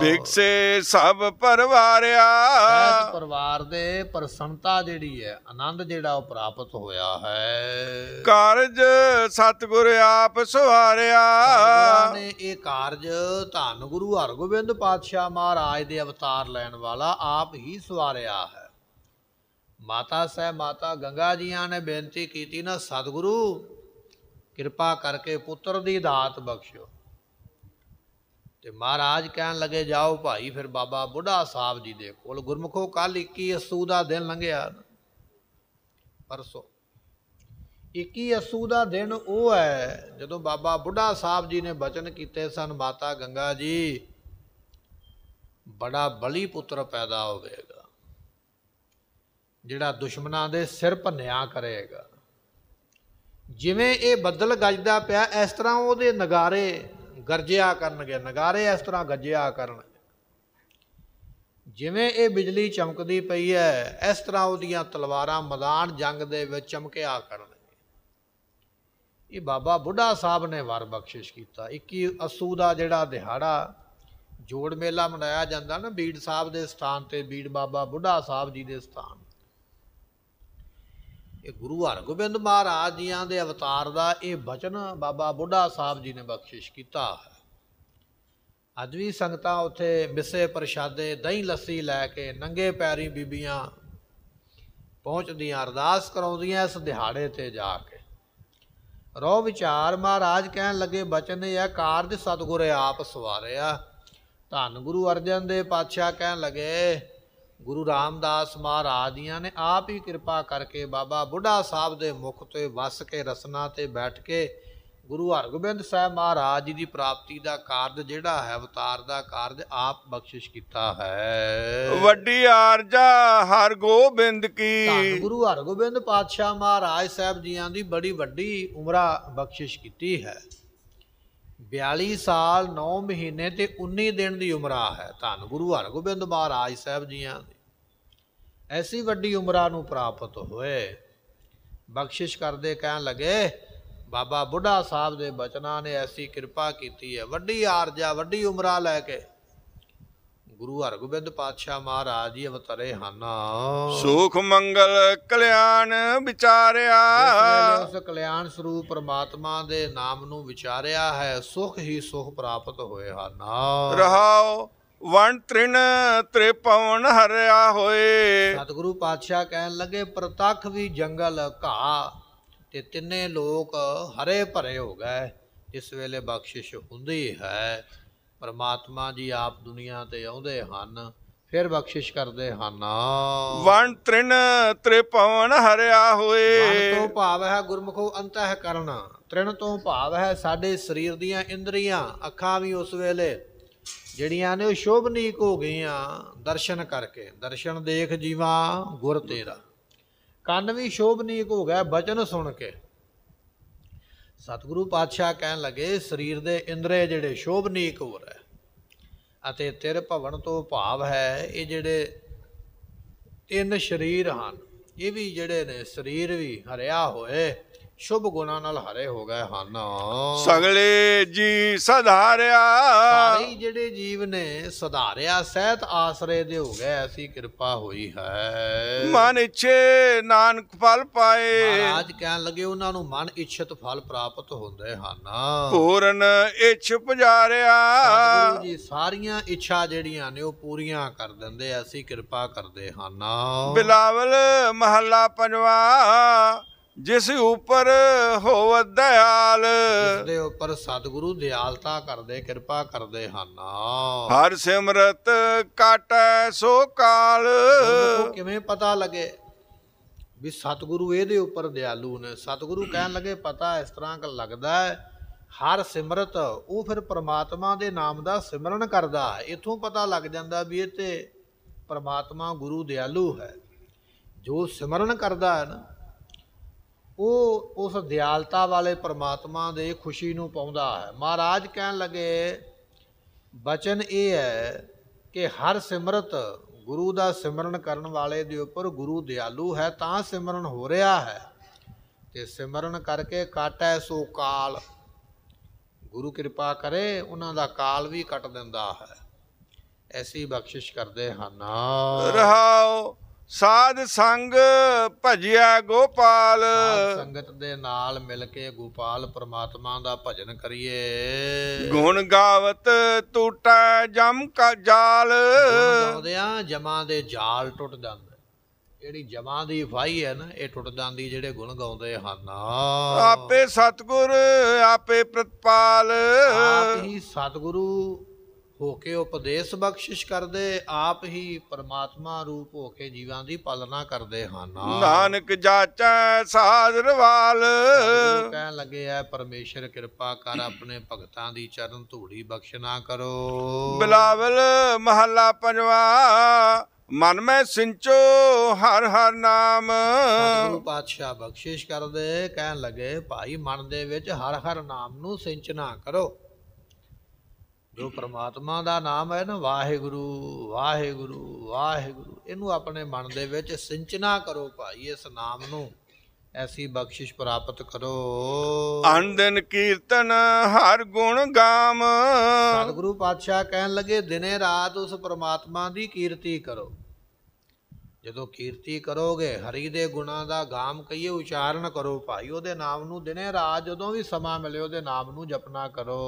ਵਿਖਸੇ ਸਭ ਪਰਿਵਾਰਿਆ ਸਭ ਪਰਿਵਾਰ ਦੇ ਪ੍ਰਸੰਨਤਾ ਜਿਹੜੀ ਹੈ ਆਨੰਦ ਜਿਹੜਾ ਉਹ ਪ੍ਰਾਪਤ ਹੋਇਆ ਹੈ ਕਾਰਜ ਸਤਗੁਰ ਆਪ ਸੁਹਾਰਿਆ ਨੇ ਇਹ ਕਾਰਜ ਧੰਨ ਗੁਰੂ ਹਰਗੋਬਿੰਦ ਪਾਤਸ਼ਾਹ ਮਹਾਰਾਜ ਦੇ ਅਵਤਾਰ ਲੈਣ ਵਾਲਾ ਆਪ ਹੀ ਸਵਾਰਿਆ ਹੈ ਮਾਤਾ ਸਹਿ ਮਾਤਾ ਗੰਗਾ ਜੀਆਂ ਨੇ ਬੇਨਤੀ ਕੀਤੀ ਨਾ ਸਤਿਗੁਰੂ ਕਿਰਪਾ ਕਰਕੇ ਪੁੱਤਰ ਦੀ ਦਾਤ ਬਖਸ਼ੋ ਤੇ ਮਹਾਰਾਜ ਕਹਿਣ ਲੱਗੇ ਜਾਓ ਭਾਈ ਫਿਰ ਬਾਬਾ ਬੁੱਢਾ ਸਾਹਿਬ ਜੀ ਦੇ ਕੋਲ ਗੁਰਮਖੋ ਕੱਲ 21 ਅਸੂ ਦਾ ਦਿਨ ਲੰਘਿਆ ਪਰਸੋ 21 ਅਸੂ ਦਾ ਦਿਨ ਉਹ ਹੈ ਜਦੋਂ ਬਾਬਾ ਬੁੱਢਾ ਸਾਹਿਬ ਜੀ ਨੇ ਬਚਨ ਕੀਤੇ ਸਨ ਮਾਤਾ ਗੰਗਾ ਜੀ ਬੜਾ ਬਲੀ ਪੁੱਤਰ ਪੈਦਾ ਹੋਵੇਗਾ ਜਿਹੜਾ ਦੁਸ਼ਮਣਾਂ ਦੇ ਸਿਰ ਭੰਨਿਆ ਕਰੇਗਾ ਜਿਵੇਂ ਇਹ ਬੱਦਲ ਗੱਜਦਾ ਪਿਆ ਇਸ ਤਰ੍ਹਾਂ ਉਹਦੇ ਨਗਾਰੇ ਗਰਜਿਆ ਕਰਨਗੇ ਨਗਾਰੇ ਇਸ ਤਰ੍ਹਾਂ ਗੱਜਿਆ ਕਰਨ ਜਿਵੇਂ ਇਹ ਬਿਜਲੀ ਚਮਕਦੀ ਪਈ ਹੈ ਇਸ ਤਰ੍ਹਾਂ ਉਹਦੀਆਂ ਤਲਵਾਰਾਂ ਮੈਦਾਨ ਜੰਗ ਦੇ ਵਿੱਚ ਚਮਕਿਆ ਕਰਨ ਇਹ ਬਾਬਾ ਬੁੱਢਾ ਸਾਹਿਬ ਨੇ ਵਰ ਬਖਸ਼ਿਸ਼ ਕੀਤਾ 21 ਅਸੂ ਦਾ ਜਿਹੜਾ ਦਿਹਾੜਾ ਜੋੜ ਮੇਲਾ ਮਨਾਇਆ ਜਾਂਦਾ ਨਾ ਬੀੜ ਸਾਹਿਬ ਦੇ ਸਥਾਨ ਤੇ ਬੀੜ ਬਾਬਾ ਬੁੱਢਾ ਸਾਹਿਬ ਜੀ ਦੇ ਸਥਾਨ ਇਹ ਗੁਰੂ ਹਰਗੋਬਿੰਦ ਮਹਾਰਾਜ ਜੀਆਂ ਦੇ ਅਵਤਾਰ ਦਾ ਇਹ ਬਚਨ ਬਾਬਾ ਬੁੱਢਾ ਸਾਹਿਬ ਜੀ ਨੇ ਬਖਸ਼ਿਸ਼ ਕੀਤਾ ਹੈ ਅੱਜ ਵੀ ਸੰਗਤਾਂ ਉੱਥੇ ਮਿੱਸੇ ਪ੍ਰਸ਼ਾਦੇ ਦਹੀਂ ਲੱਸੀ ਲੈ ਕੇ ਨੰਗੇ ਪੈਰੀ ਬੀਬੀਆਂ ਪਹੁੰਚਦੀਆਂ ਅਰਦਾਸ ਕਰਾਉਂਦੀਆਂ ਇਸ ਦਿਹਾੜੇ ਤੇ ਜਾ ਕੇ ਰੋ ਵਿਚਾਰ ਮਹਾਰਾਜ ਕਹਿਣ ਲੱਗੇ ਬਚਨ ਇਹ ਆ ਕਾਰਜ ਸਤਗੁਰੇ ਆਪ ਸਵਾਰਿਆ ਧੰਨ ਗੁਰੂ ਅਰਜਨ ਦੇ ਪਾਤਸ਼ਾਹ ਕਹਿਣ ਲੱਗੇ ਗੁਰੂ ਰਾਮਦਾਸ ਮਹਾਰਾਜ ਦੀਆਂ ਨੇ ਆਪ ਹੀ ਕਿਰਪਾ ਕਰਕੇ ਬਾਬਾ ਬੁੱਢਾ ਸਾਹਿਬ ਦੇ ਮੁਖ ਤੇ ਵਸ ਕੇ ਰਸਨਾ ਤੇ ਬੈਠ ਕੇ ਗੁਰੂ ਹਰਗੋਬਿੰਦ ਸਾਹਿਬ ਮਹਾਰਾਜ ਜੀ ਦੀ ਪ੍ਰਾਪਤੀ ਦਾ ਕਾਰਜ ਜਿਹੜਾ ਹੈ ਅਵਤਾਰ ਦਾ ਕਾਰਜ ਆਪ ਬਖਸ਼ਿਸ਼ ਕੀਤਾ ਹੈ ਵੱਡੀ ਆਰਜਾ ਹਰਗੋਬਿੰਦ ਕੀ ਧੰਨ ਗੁਰੂ ਹਰਗੋਬਿੰਦ ਪਾਤਸ਼ਾਹ ਮਹਾਰਾਜ ਸਾਹਿਬ ਜੀਆਂ ਦੀ ਬੜੀ ਵੱਡੀ ਉਮਰਾ ਬਖਸ਼ਿਸ਼ ਕੀਤੀ ਹੈ 42 ਸਾਲ 9 ਮਹੀਨੇ ਤੇ 19 ਦਿਨ ਦੀ ਉਮਰਾ ਹੈ ਧੰਨ ਗੁਰੂ ਹਰਗੋਬਿੰਦ ਮਹਾਰਾਜ ਸਾਹਿਬ ਜੀਆਂ ਦੀ ਐਸੀ ਵੱਡੀ ਉਮਰਾ ਨੂੰ ਪ੍ਰਾਪਤ ਹੋਏ ਬਖਸ਼ਿਸ਼ ਕਰਦੇ ਕਹਿਣ ਲੱਗੇ ਬਾਬਾ ਬੁੱਢਾ ਸਾਹਿਬ ਦੇ ਬਚਨਾਂ ਨੇ ਐਸੀ ਕਿਰਪਾ ਕੀਤੀ ਹੈ ਵੱਡੀ ਆਰਜਾ ਵੱਡੀ ਉਮਰਾ ਲੈ ਕੇ ਗੁਰੂ ਹਰਗੋਬਿੰਦ ਪਾਤਸ਼ਾਹ ਮਹਾਰਾਜ ਜੀ ਅਵਤਰੇ ਹਨ ਸੁਖ ਮੰਗਲ ਕਲਿਆਣ ਵਿਚਾਰਿਆ ਉਸ ਕਲਿਆਣ ਸਰੂਪ ਪ੍ਰਮਾਤਮਾ ਦੇ ਨਾਮ ਨੂੰ ਵਿਚਾਰਿਆ ਹੈ ਸੁਖ ਹੀ ਸੁਖ ਪ੍ਰਾਪਤ ਹੋਏ ਹਨ ਰਹਾਓ ਵਣ ਤ੍ਰਿਣ ਤ੍ਰਿਪਵਨ ਹਰਿਆ ਹੋਏ ਸਤਿਗੁਰੂ ਪਾਤਸ਼ਾਹ ਕਹਿਣ ਲੱਗੇ ਪ੍ਰਤੱਖ ਵੀ ਜੰਗਲ ਘਾ ਤੇ ਤਿੰਨੇ ਲੋਕ ਹਰੇ ਭਰੇ ਹੋ ਗਏ ਇਸ ਵੇਲੇ ਬਖਸ਼ਿਸ਼ ਹੁੰਦੀ ਹੈ ਪਰਮਾਤਮਾ ਜੀ ਆਪ ਦੁਨੀਆ ਤੇ ਆਉਂਦੇ ਹਨ ਫਿਰ ਬਖਸ਼ਿਸ਼ ਕਰਦੇ ਹਨ ਵਣ ਤ੍ਰਿਣ ਤ੍ਰਿਪਵਨ ਹਰਿਆ ਹੋਏ ਵਣ ਤੋਂ ਭਾਵ ਹੈ ਗੁਰਮੁਖੋ ਅੰਤਹਿ ਕਰਨ ਤ੍ਰਿਣ ਤੋਂ ਭਾਵ ਹੈ ਸਾਡੇ ਸਰੀਰ ਦੀਆਂ ਇੰਦਰੀਆਂ ਅੱਖਾਂ ਵੀ ਉਸ ਵੇਲੇ ਜਿਹੜੀਆਂ ਨੇ ਉਹ ਸ਼ੋਭਨੀਕ ਹੋ ਗਈਆਂ ਦਰਸ਼ਨ ਕਰਕੇ ਦਰਸ਼ਨ ਦੇਖ ਜੀਵਾ ਗੁਰ ਤੇਰਾ ਕੰਨ ਵੀ ਸ਼ੋਭਨੀਕ ਹੋ ਗਿਆ ਬਚਨ ਸੁਣ ਕੇ ਸਤਿਗੁਰੂ ਪਾਤਸ਼ਾਹ ਕਹਿਣ ਲੱਗੇ ਸਰੀਰ ਦੇ ਇੰਦਰੇ ਜਿਹੜੇ ਸ਼ੋਭਨੀਕ ਹੋ ਰਹੇ ਅਤੇ ਤਿਰ ਭਵਨ ਤੋਂ ਭਾਵ ਹੈ ਇਹ ਜਿਹੜੇ ਤਿੰਨ ਸਰੀਰ ਹਨ ਇਹ ਵੀ ਜਿਹੜੇ ਨੇ ਸਰੀਰ ਵੀ ਹਰਿਆ ਹੋਏ ਸ਼ੁਭ ਗੁਣਾ ਨਾਲ ਹਰੇ ਹੋ ਗਏ ਹਨ ਸਗਲੇ ਜੀ ਸਧਾਰਿਆ ਸਾਰੇ ਜਿਹੜੇ ਜੀਵ ਨੇ ਸਧਾਰਿਆ ਸਹਿਤ ਆਸਰੇ ਦੇ ਹੋ ਗਏ ਐਸੀ ਕਿਰਪਾ ਹੋਈ ਹੈ ਮਨ ਇੱਛੇ ਨਾਨਕ ਫਲ ਪਾਏ ਮਹਾਰਾਜ ਕਹਿਣ ਲੱਗੇ ਉਹਨਾਂ ਨੂੰ ਮਨ ਇੱਛਤ ਫਲ ਪ੍ਰਾਪਤ ਹੁੰਦੇ ਹਨ ਪੂਰਨ ਇੱਛ ਪੁਜਾਰਿਆ ਜੀ ਸਾਰੀਆਂ ਇੱਛਾ ਜਿਹੜੀਆਂ ਨੇ ਉਹ ਪੂਰੀਆਂ ਕਰ ਦਿੰਦੇ ਐਸੀ ਕਿਰਪਾ ਕਰਦੇ ਹਨ ਬਿਲਾਵਲ ਮਹੱਲਾ ਪੰਜਵਾ ਜਿਸ ਉਪਰ ਹੋਵ ਦਿਆਲ ਦੇ ਉੱਪਰ ਸਤਿਗੁਰੂ ਦਿਆਲਤਾ ਕਰਦੇ ਕਿਰਪਾ ਕਰਦੇ ਹਨ ਹਰ ਸਿਮਰਤ ਕਾਟੈ ਸੋ ਕਾਲ ਕਿਵੇਂ ਪਤਾ ਲੱਗੇ ਵੀ ਸਤਿਗੁਰੂ ਇਹਦੇ ਉੱਪਰ ਦਿਆਲੂ ਨੇ ਸਤਿਗੁਰੂ ਕਹਿਣ ਲੱਗੇ ਪਤਾ ਇਸ ਤਰ੍ਹਾਂ ਲੱਗਦਾ ਹੈ ਹਰ ਸਿਮਰਤ ਉਹ ਫਿਰ ਪ੍ਰਮਾਤਮਾ ਦੇ ਨਾਮ ਦਾ ਸਿਮਰਨ ਕਰਦਾ ਇਥੋਂ ਪਤਾ ਲੱਗ ਜਾਂਦਾ ਵੀ ਇਹ ਤੇ ਪ੍ਰਮਾਤਮਾ ਗੁਰੂ ਦਿਆਲੂ ਹੈ ਜੋ ਸਿਮਰਨ ਕਰਦਾ ਹੈ ਨਾ ਉਹ ਉਸ ਦਿਆਲਤਾ ਵਾਲੇ ਪ੍ਰਮਾਤਮਾ ਦੇ ਖੁਸ਼ੀ ਨੂੰ ਪਾਉਂਦਾ ਹੈ ਮਹਾਰਾਜ ਕਹਿਣ ਲੱਗੇ ਬਚਨ ਇਹ ਹੈ ਕਿ ਹਰ ਸਿਮਰਤ ਗੁਰੂ ਦਾ ਸਿਮਰਨ ਕਰਨ ਵਾਲੇ ਦੇ ਉੱਪਰ ਗੁਰੂ ਦਿਆਲੂ ਹੈ ਤਾਂ ਸਿਮਰਨ ਹੋ ਰਿਹਾ ਹੈ ਤੇ ਸਿਮਰਨ ਕਰਕੇ ਕਾਟੈ ਸੋ ਕਾਲ ਗੁਰੂ ਕਿਰਪਾ ਕਰੇ ਉਹਨਾਂ ਦਾ ਕਾਲ ਵੀ ਕੱਟ ਦਿੰਦਾ ਹੈ ਐਸੀ ਬਖਸ਼ਿਸ਼ ਕਰਦੇ ਹਨ ਰਹਾਓ ਸਾਧ ਸੰਗ ਭਜਿਆ ਗੋਪਾਲ ਸੰਗਤ ਦੇ ਨਾਲ ਮਿਲ ਕੇ ਗੋਪਾਲ ਪ੍ਰਮਾਤਮਾ ਦਾ ਭਜਨ ਕਰੀਏ ਗੁਣ ਗਾਵਤ ਟੁੱਟਾ ਜਮ ਕਾ ਜਾਲ ਗਾਉਂਦਿਆਂ ਜਮਾਂ ਦੇ ਜਾਲ ਟੁੱਟ ਜਾਂਦੇ ਜਿਹੜੀ ਜਮਾਂ ਦੀ ਫਾਈ ਹੈ ਨਾ ਇਹ ਟੁੱਟ ਜਾਂਦੀ ਜਿਹੜੇ ਗੁਣ ਗਾਉਂਦੇ ਹਨ ਆਪੇ ਸਤਗੁਰ ਆਪੇ ਪ੍ਰਤਪਾਲ ਆਪ ਹੀ ਸਤਗੁਰੂ ਹੋ ਕੇ ਉਪਦੇਸ਼ ਬਖਸ਼ਿਸ਼ ਕਰਦੇ ਆਪ ਹੀ ਪਰਮਾਤਮਾ ਰੂਪ ਹੋ ਕੇ ਜੀਵਾਂ ਦੀ ਪਾਲਣਾ ਕਰਦੇ ਹਨ ਨਾਨਕ ਜਾਚੈ ਸਾਧਰਵਾਲ ਕਹਿਣ ਲੱਗੇ ਐ ਪਰਮੇਸ਼ਰ ਕਿਰਪਾ ਕਰ ਆਪਣੇ ਭਗਤਾਂ ਦੀ ਚਰਨ ਧੂੜੀ ਬਖਸ਼ਣਾ ਕਰੋ ਬਿਲਾਵਲ ਮਹੱਲਾ ਪੰਜਵਾ ਮਨ ਮੈਂ ਸਿੰਚੋ ਹਰ ਹਰ ਨਾਮ ਸਤਿਗੁਰੂ ਪਾਤਸ਼ਾਹ ਬਖਸ਼ਿਸ਼ ਕਰਦੇ ਕਹਿਣ ਲੱਗੇ ਭਾਈ ਮਨ ਦੇ ਵਿੱਚ ਹਰ ਹਰ ਨਾਮ ਨੂੰ ਸਿੰਚਣਾ ਕਰੋ ਜੋ ਪ੍ਰਮਾਤਮਾ ਦਾ ਨਾਮ ਹੈ ਨਾ ਵਾਹਿਗੁਰੂ ਵਾਹਿਗੁਰੂ ਵਾਹਿਗੁਰੂ ਇਹਨੂੰ ਆਪਣੇ ਮਨ ਦੇ ਵਿੱਚ ਸਿੰਚਨਾ ਕਰੋ ਭਾਈ ਇਸ ਨਾਮ ਨੂੰ ਐਸੀ ਬਖਸ਼ਿਸ਼ ਪ੍ਰਾਪਤ ਕਰੋ ਅਨੰਦਨ ਕੀਰਤਨ ਹਰ ਗੁਣ ਗਾਮ ਸਤਿਗੁਰੂ ਪਾਤਸ਼ਾਹ ਕਹਿਣ ਲੱਗੇ ਦਿਨੇ ਰਾਤ ਉਸ ਪ੍ਰਮਾਤਮਾ ਦੀ ਕੀਰਤੀ ਕਰੋ ਜਦੋਂ ਕੀਰਤੀ ਕਰੋਗੇ ਹਰੀ ਦੇ ਗੁਣਾ ਦਾ ਗਾਮ ਕਈਏ ਉਚਾਰਨ ਕਰੋ ਭਾਈ ਉਹਦੇ ਨਾਮ ਨੂੰ ਦਿਨੇ ਰਾਤ ਜਦੋਂ ਵੀ ਸਮਾਂ ਮਿਲੇ ਉਹਦੇ ਨਾਮ ਨੂੰ ਜਪਨਾ ਕਰੋ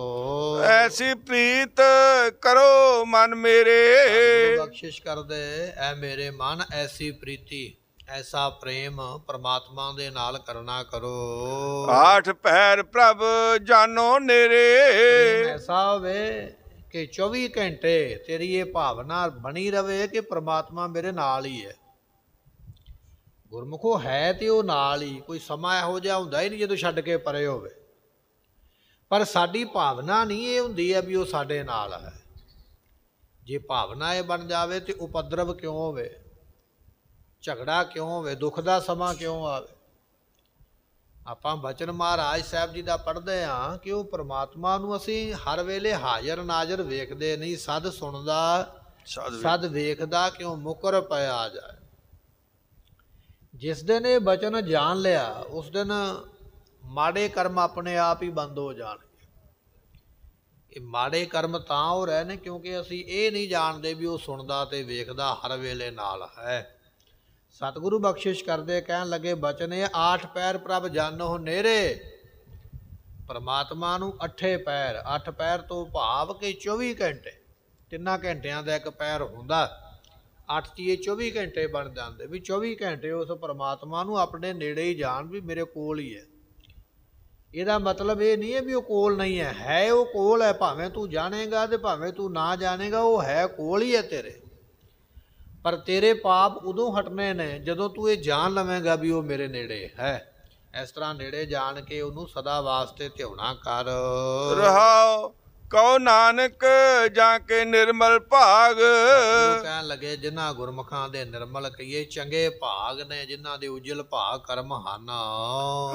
ਐਸੀ ਪ੍ਰੀਤ ਕਰੋ ਮਨ ਮੇਰੇ ਬਖਸ਼ਿਸ਼ ਕਰ ਦੇ ਐ ਮੇਰੇ ਮਨ ਐਸੀ ਪ੍ਰੀਤੀ ਐਸਾ ਪ੍ਰੇਮ ਪਰਮਾਤਮਾ ਦੇ ਨਾਲ ਕਰਨਾ ਕਰੋ ਆਠ ਪੈਰ ਪ੍ਰਭ ਜਾਨੋ ਨੇਰੇ ਐਸਾ ਹੋਵੇ ਕਿ 24 ਘੰਟੇ ਤੇਰੀ ਇਹ ਭਾਵਨਾ ਬਣੀ ਰਵੇ ਕਿ ਪ੍ਰਮਾਤਮਾ ਮੇਰੇ ਨਾਲ ਹੀ ਹੈ ਗੁਰਮੁਖੋ ਹੈ ਤੇ ਉਹ ਨਾਲ ਹੀ ਕੋਈ ਸਮਾਂ ਇਹੋ ਜਿਹਾ ਹੁੰਦਾ ਹੀ ਨਹੀਂ ਜਦੋਂ ਛੱਡ ਕੇ ਪਰੇ ਹੋਵੇ ਪਰ ਸਾਡੀ ਭਾਵਨਾ ਨਹੀਂ ਇਹ ਹੁੰਦੀ ਆ ਵੀ ਉਹ ਸਾਡੇ ਨਾਲ ਹੈ ਜੇ ਭਾਵਨਾ ਇਹ ਬਣ ਜਾਵੇ ਤੇ ਉਪਦਰਵ ਕਿਉਂ ਹੋਵੇ ਝਗੜਾ ਕਿਉਂ ਹੋਵੇ ਦੁੱਖ ਦਾ ਸਮਾਂ ਕਿਉਂ ਆਵੇ ਆਪਾਂ ਬਚਨ ਮਹਾਰਾਜ ਸਾਹਿਬ ਜੀ ਦਾ ਪੜ੍ਹਦੇ ਆ ਕਿ ਉਹ ਪ੍ਰਮਾਤਮਾ ਨੂੰ ਅਸੀਂ ਹਰ ਵੇਲੇ ਹਾਜ਼ਰ ਨਾਜ਼ਰ ਵੇਖਦੇ ਨਹੀਂ ਸਦ ਸੁਣਦਾ ਸਦ ਵੇਖਦਾ ਕਿਉਂ ਮੁਕਰ ਪਿਆ ਜਾਏ ਜਿਸ ਦਿਨ ਇਹ ਬਚਨ ਜਾਣ ਲਿਆ ਉਸ ਦਿਨ ਮਾੜੇ ਕਰਮ ਆਪਣੇ ਆਪ ਹੀ ਬੰਦ ਹੋ ਜਾਣਗੇ ਇਹ ਮਾੜੇ ਕਰਮ ਤਾਂ ਹੋ ਰਹੇ ਨੇ ਕਿਉਂਕਿ ਅਸੀਂ ਇਹ ਨਹੀਂ ਜਾਣਦੇ ਵੀ ਉਹ ਸੁਣਦਾ ਤੇ ਵੇਖਦਾ ਹਰ ਵੇਲੇ ਨਾਲ ਹੈ ਸਤਿਗੁਰੂ ਬਖਸ਼ਿਸ਼ ਕਰਦੇ ਕਹਿਣ ਲੱਗੇ ਬਚਨ ਇਹ ਆਠ ਪੈਰ ਪ੍ਰਭ ਜਾਣੋ ਨੇਰੇ ਪਰਮਾਤਮਾ ਨੂੰ ਅੱਠੇ ਪੈਰ ਅੱਠ ਪੈਰ ਤੋਂ ਭਾਵ ਕਿ 24 ਘੰਟੇ ਕਿੰਨਾ ਘੰਟਿਆਂ ਦਾ ਇੱਕ ਪੈਰ ਹੁੰਦਾ ਆਟਤੀਏ 24 ਘੰਟੇ ਬਣ ਜਾਂਦੇ ਵੀ 24 ਘੰਟੇ ਉਸ ਪਰਮਾਤਮਾ ਨੂੰ ਆਪਣੇ ਨੇੜੇ ਹੀ ਜਾਣ ਵੀ ਮੇਰੇ ਕੋਲ ਹੀ ਹੈ ਇਹਦਾ ਮਤਲਬ ਇਹ ਨਹੀਂ ਹੈ ਵੀ ਉਹ ਕੋਲ ਨਹੀਂ ਹੈ ਹੈ ਉਹ ਕੋਲ ਹੈ ਭਾਵੇਂ ਤੂੰ ਜਾਣੇਗਾ ਤੇ ਭਾਵੇਂ ਤੂੰ ਨਾ ਜਾਣੇਗਾ ਉਹ ਹੈ ਕੋਲ ਹੀ ਹੈ ਤੇਰੇ ਪਰ ਤੇਰੇ ਪਾਪ ਉਦੋਂ ਹਟਨੇ ਨੇ ਜਦੋਂ ਤੂੰ ਇਹ ਜਾਣ ਲਵੇਂਗਾ ਵੀ ਉਹ ਮੇਰੇ ਨੇੜੇ ਹੈ ਇਸ ਤਰ੍ਹਾਂ ਨੇੜੇ ਜਾਣ ਕੇ ਉਹਨੂੰ ਸਦਾ ਵਾਸਤੇ ਧਿਆਉਣਾ ਕਰ ਰਹਾਓ ਕਉ ਨਾਨਕ ਜਾਂ ਕੇ ਨਿਰਮਲ ਭਾਗ ਕਹਿਣ ਲੱਗੇ ਜਿਨ੍ਹਾਂ ਗੁਰਮਖਾਂ ਦੇ ਨਿਰਮਲ ਕਈਏ ਚੰਗੇ ਭਾਗ ਨੇ ਜਿਨ੍ਹਾਂ ਦੇ ਉਜਲ ਭਾਗ ਕਰਮ ਹਨ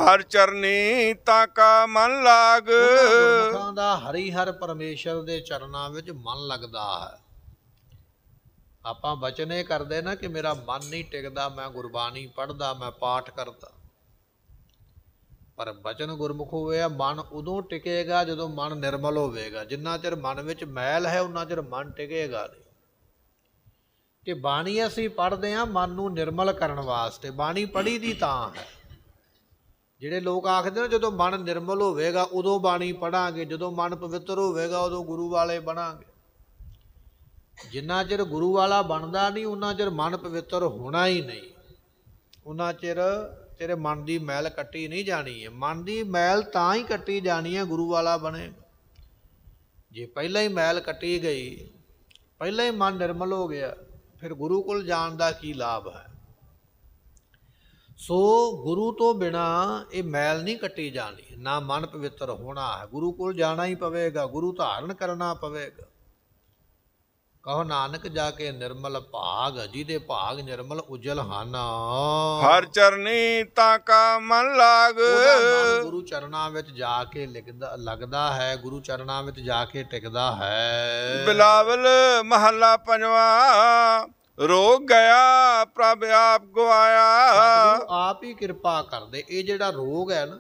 ਹਰ ਚਰਨੀ ਤਾਂ ਕਾ ਮਨ ਲਾਗ ਗੁਰਮਖਾਂ ਦਾ ਹਰੀ ਹਰ ਪਰਮੇਸ਼ਰ ਦੇ ਚਰਨਾਂ ਵਿੱਚ ਮਨ ਲੱਗਦਾ ਹੈ ਆਪਾਂ ਬਚਨੇ ਕਰਦੇ ਨਾ ਕਿ ਮੇਰਾ ਮਨ ਨਹੀਂ ਟਿਕਦਾ ਮੈਂ ਗੁਰਬਾਣੀ ਪੜ੍ਹਦਾ ਮੈਂ ਪਾਠ ਕਰਦਾ ਪਰ ਬਚਨ ਗੁਰਮੁਖ ਆ ਮਨ ਉਦੋਂ ਟਿਕੇਗਾ ਜਦੋਂ ਮਨ ਨਿਰਮਲ ਹੋਵੇਗਾ ਜਿੰਨਾ ਚਿਰ ਮਨ ਵਿੱਚ ਮੈਲ ਹੈ ਉਨਾ ਚਿਰ ਮਨ ਟਿਕੇਗਾ ਨਹੀਂ ਤੇ ਬਾਣੀ ਅਸੀਂ ਪੜ੍ਹਦੇ ਆ ਮਨ ਨੂੰ ਨਿਰਮਲ ਕਰਨ ਵਾਸਤੇ ਬਾਣੀ ਪੜ੍ਹੀ ਦੀ ਤਾਂ ਹੈ ਜਿਹੜੇ ਲੋਕ ਆਖਦੇ ਨੇ ਜਦੋਂ ਮਨ ਨਿਰਮਲ ਹੋਵੇਗਾ ਉਦੋਂ ਬਾਣੀ ਪੜਾਂਗੇ ਜਦੋਂ ਮਨ ਪਵਿੱਤਰ ਹੋਵੇਗਾ ਉਦੋਂ ਗੁਰੂ ਵਾਲੇ ਬਣਾਂਗੇ ਜਿੰਨਾ ਚਿਰ ਗੁਰੂ ਵਾਲਾ ਬਣਦਾ ਨਹੀਂ ਉਨਾ ਚਿਰ ਮਨ ਪਵਿੱਤਰ ਹੋਣਾ ਹੀ ਨਹੀਂ ਉਨਾ ਚਿਰ ਤੇਰੇ ਮਨ ਦੀ ਮੈਲ ਕੱਟੀ ਨਹੀਂ ਜਾਣੀ ਹੈ ਮਨ ਦੀ ਮੈਲ ਤਾਂ ਹੀ ਕੱਟੀ ਜਾਣੀ ਹੈ ਗੁਰੂ ਵਾਲਾ ਬਣੇ ਜੇ ਪਹਿਲਾਂ ਹੀ ਮੈਲ ਕੱਟੀ ਗਈ ਪਹਿਲਾਂ ਹੀ ਮਨ ਨਿਰਮਲ ਹੋ ਗਿਆ ਫਿਰ ਗੁਰੂ ਕੋਲ ਜਾਣ ਦਾ ਕੀ ਲਾਭ ਹੈ ਸੋ ਗੁਰੂ ਤੋਂ ਬਿਨਾ ਇਹ ਮੈਲ ਨਹੀਂ ਕੱਟੀ ਜਾਣੀ ਨਾ ਮਨ ਪਵਿੱਤਰ ਹੋਣਾ ਹੈ ਗੁਰੂ ਕੋਲ ਜਾਣਾ ਹੀ ਪਵੇਗਾ ਗੁਰੂ ਧਾਰਨ ਕਰਨਾ ਪਵੇਗਾ ਕਹੋ ਨਾਨਕ ਜਾ ਕੇ ਨਿਰਮਲ ਭਾਗ ਜਿਹਦੇ ਭਾਗ ਨਿਰਮਲ ਉਜਲ ਹਨ ਹਰ ਚਰਨੀ ਤਾਂ ਕਾ ਮਨ ਲਾਗ ਗੁਰੂ ਚਰਨਾਂ ਵਿੱਚ ਜਾ ਕੇ ਲਿਖਦਾ ਲੱਗਦਾ ਹੈ ਗੁਰੂ ਚਰਨਾਂ ਵਿੱਚ ਜਾ ਕੇ ਟਿਕਦਾ ਹੈ ਬਿਲਾਵਲ ਮਹੱਲਾ ਪੰਜਵਾ ਰੋਗ ਗਿਆ ਪ੍ਰਭ ਆਪ ਗਵਾਇਆ ਆਪ ਹੀ ਕਿਰਪਾ ਕਰਦੇ ਇਹ ਜਿਹੜਾ ਰੋਗ ਹੈ ਨਾ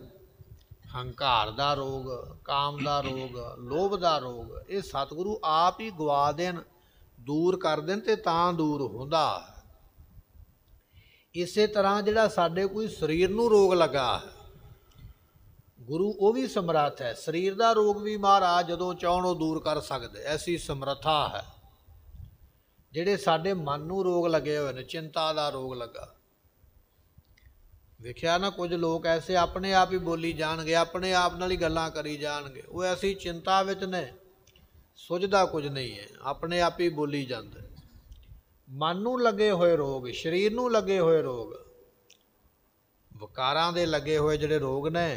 ਹੰਕਾਰ ਦਾ ਰੋਗ ਕਾਮ ਦਾ ਰੋਗ ਲੋਭ ਦਾ ਰੋਗ ਇਹ ਸਤਿਗੁਰੂ ਆਪ ਹੀ ਗਵਾ ਦੇਣ ਦੂਰ ਕਰ ਦੇਣ ਤੇ ਤਾਂ ਦੂਰ ਹੁੰਦਾ ਇਸੇ ਤਰ੍ਹਾਂ ਜਿਹੜਾ ਸਾਡੇ ਕੋਈ ਸਰੀਰ ਨੂੰ ਰੋਗ ਲੱਗਾ ਗੁਰੂ ਉਹ ਵੀ ਸਮਰੱਥ ਹੈ ਸਰੀਰ ਦਾ ਰੋਗ ਵੀ ਮਹਾਰਾਜ ਜਦੋਂ ਚਾਹਣ ਉਹ ਦੂਰ ਕਰ ਸਕਦੇ ਐਸੀ ਸਮਰੱਥਾ ਹੈ ਜਿਹੜੇ ਸਾਡੇ ਮਨ ਨੂੰ ਰੋਗ ਲੱਗੇ ਹੋਏ ਨੇ ਚਿੰਤਾ ਦਾ ਰੋਗ ਲੱਗਾ ਵੇਖਿਆ ਨਾ ਕੁਝ ਲੋਕ ਐਸੇ ਆਪਣੇ ਆਪ ਹੀ ਬੋਲੀ ਜਾਣਗੇ ਆਪਣੇ ਆਪ ਨਾਲ ਹੀ ਗੱਲਾਂ ਕਰੀ ਜਾਣਗੇ ਉਹ ਐਸੀ ਚਿੰਤਾ ਵਿੱਚ ਨੇ ਸੁਝਦਾ ਕੁਝ ਨਹੀਂ ਹੈ ਆਪਣੇ ਆਪ ਹੀ ਬੋਲੀ ਜਾਂਦਾ ਮਨ ਨੂੰ ਲੱਗੇ ਹੋਏ ਰੋਗ ਸਰੀਰ ਨੂੰ ਲੱਗੇ ਹੋਏ ਰੋਗ ਵਿਕਾਰਾਂ ਦੇ ਲੱਗੇ ਹੋਏ ਜਿਹੜੇ ਰੋਗ ਨੇ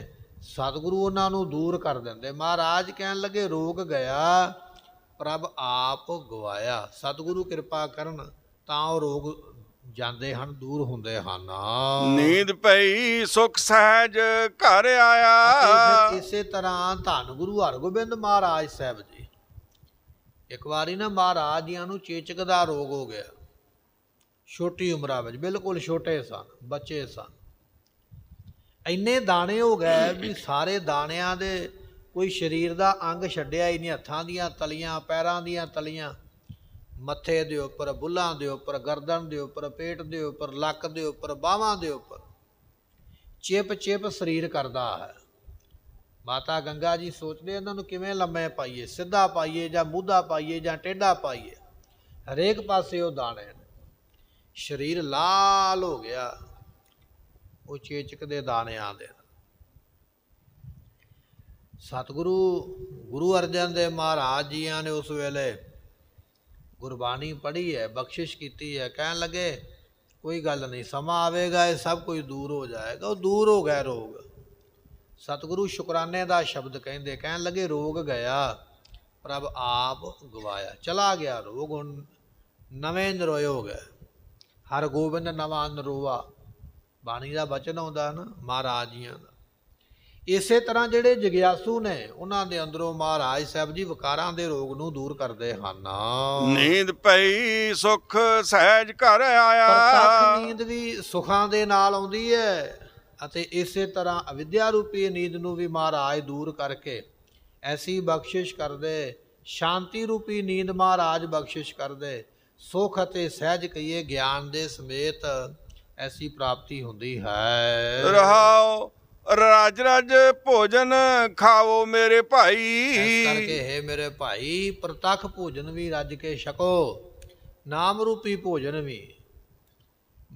ਸਤਿਗੁਰੂ ਉਹਨਾਂ ਨੂੰ ਦੂਰ ਕਰ ਦਿੰਦੇ ਮਹਾਰਾਜ ਕਹਿਣ ਲੱਗੇ ਰੋਗ ਗਿਆ ਪ੍ਰਭ ਆਪ ਗਵਾਇਆ ਸਤਿਗੁਰੂ ਕਿਰਪਾ ਕਰਨ ਤਾਂ ਉਹ ਰੋਗ ਜਾਂਦੇ ਹਨ ਦੂਰ ਹੁੰਦੇ ਹਨ ਨੀਂਦ ਪਈ ਸੁਖ ਸਹਿਜ ਘਰ ਆਇਆ ਇਸੇ ਤਰ੍ਹਾਂ ਧੰਨ ਗੁਰੂ ਹਰਗੋਬਿੰਦ ਮਹਾਰਾਜ ਸਾਹਿਬ ਜੀ ਇੱਕ ਵਾਰੀ ਨਾ ਮਹਾਰਾਜ ਜੀਆਂ ਨੂੰ ਚੇਚਕ ਦਾ ਰੋਗ ਹੋ ਗਿਆ ਛੋਟੀ ਉਮਰਾਂ ਵਿੱਚ ਬਿਲਕੁਲ ਛੋਟੇ ਸਨ ਬੱਚੇ ਸਨ ਇੰਨੇ ਦਾਣੇ ਹੋ ਗਏ ਵੀ ਸਾਰੇ ਦਾਣਿਆਂ ਦੇ ਕੋਈ ਸਰੀਰ ਦਾ ਅੰਗ ਛੱਡਿਆ ਹੀ ਨਹੀਂ ਹੱਥਾਂ ਦੀਆਂ ਤਲੀਆਂ ਪੈਰਾਂ ਦੀਆਂ ਤਲੀਆਂ ਮੱਥੇ ਦੇ ਉੱਪਰ ਬੁੱਲਾਂ ਦੇ ਉੱਪਰ ਗਰਦਨ ਦੇ ਉੱਪਰ ਪੇਟ ਦੇ ਉੱਪਰ ਲੱਕ ਦੇ ਉੱਪਰ ਬਾਹਾਂ ਦੇ ਉੱਪਰ ਚਿਪ ਚਿਪ ਸਰੀਰ ਕਰਦਾ ਹੈ ਮਾਤਾ ਗੰਗਾ ਜੀ ਸੋਚਦੇ ਇਹਨਾਂ ਨੂੰ ਕਿਵੇਂ ਲੰਮੇ ਪਾਈਏ ਸਿੱਧਾ ਪਾਈਏ ਜਾਂ ਮੂਧਾ ਪਾਈਏ ਜਾਂ ਟੇਢਾ ਪਾਈਏ ਹਰੇਕ ਪਾਸੇ ਉਹ ਦਾਣੇ ਨੇ ਸਰੀਰ ਲਾਲ ਹੋ ਗਿਆ ਉਹ ਚੇਚਕ ਦੇ ਦਾਣੇ ਆਦੇ ਸਤਿਗੁਰੂ ਗੁਰੂ ਅਰਜਨ ਦੇਵ ਮਹਾਰਾਜ ਜੀਆਂ ਨੇ ਉਸ ਵੇਲੇ ਗੁਰਬਾਣੀ ਪੜ੍ਹੀ ਹੈ ਬਖਸ਼ਿਸ਼ ਕੀਤੀ ਹੈ ਕਹਿਣ ਲੱਗੇ ਕੋਈ ਗੱਲ ਨਹੀਂ ਸਮਾਂ ਆਵੇਗਾ ਇਹ ਸਭ ਕੁਝ ਦੂਰ ਹੋ ਜਾਏਗਾ ਉਹ ਦੂਰ ਹੋ ਗਿਆ ਰੋਗ ਸਤਿਗੁਰੂ ਸ਼ੁਕਰਾਨੇ ਦਾ ਸ਼ਬਦ ਕਹਿੰਦੇ ਕਹਿਣ ਲੱਗੇ ਰੋਗ ਗਿਆ ਪ੍ਰਭ ਆਪ ਗਵਾਇਆ ਚਲਾ ਗਿਆ ਰੋਗ ਹੁਣ ਨਵੇਂ ਨਰੋਏ ਹੋ ਹਰ ਗੋਬਿੰਦ ਨਵਾਂ ਨਰੋਵਾ ਬਾਣੀ ਦਾ ਬਚਨ ਆਉਂਦਾ ਨਾ ਮਹਾਰਾਜ ਜੀਆਂ ਦਾ ਇਸੇ ਤਰ੍ਹਾਂ ਜਿਹੜੇ ਜਗਿਆਸੂ ਨੇ ਉਹਨਾਂ ਦੇ ਅੰਦਰੋਂ ਮਹਾਰਾਜ ਸਾਹਿਬ ਜੀ ਵਿਕਾਰਾਂ ਦੇ ਰੋਗ ਨੂੰ ਦੂਰ ਕਰਦੇ ਹਨ ਨੀਂਦ ਪਈ ਸੁਖ ਸਹਿਜ ਘਰ ਆਇਆ ਨੀਂਦ ਵੀ ਸੁਖਾਂ ਦੇ ਨਾਲ ਆਉਂਦੀ ਹੈ ਅਤੇ ਇਸੇ ਤਰ੍ਹਾਂ ਅਵਿਦਿਆ ਰੂਪੀ ਨੀਂਦ ਨੂੰ ਵੀ ਮਹਾਰਾਜ ਦੂਰ ਕਰਕੇ ਐਸੀ ਬਖਸ਼ਿਸ਼ ਕਰਦੇ ਸ਼ਾਂਤੀ ਰੂਪੀ ਨੀਂਦ ਮਹਾਰਾਜ ਬਖਸ਼ਿਸ਼ ਕਰਦੇ ਸੁਖ ਅਤੇ ਸਹਿਜ ਕਈਏ ਗਿਆਨ ਦੇ ਸਮੇਤ ਐਸੀ ਪ੍ਰਾਪਤੀ ਹੁੰਦੀ ਹੈ ਰਹਾਓ ਰਾਜ ਰਾਜ ਭੋਜਨ ਖਾਓ ਮੇਰੇ ਭਾਈ ਕਰਕੇ ਹੈ ਮੇਰੇ ਭਾਈ ਪ੍ਰਤੱਖ ਭੋਜਨ ਵੀ ਰੱਜ ਕੇ ਛਕੋ ਨਾਮ ਰੂਪੀ ਭੋਜਨ ਵੀ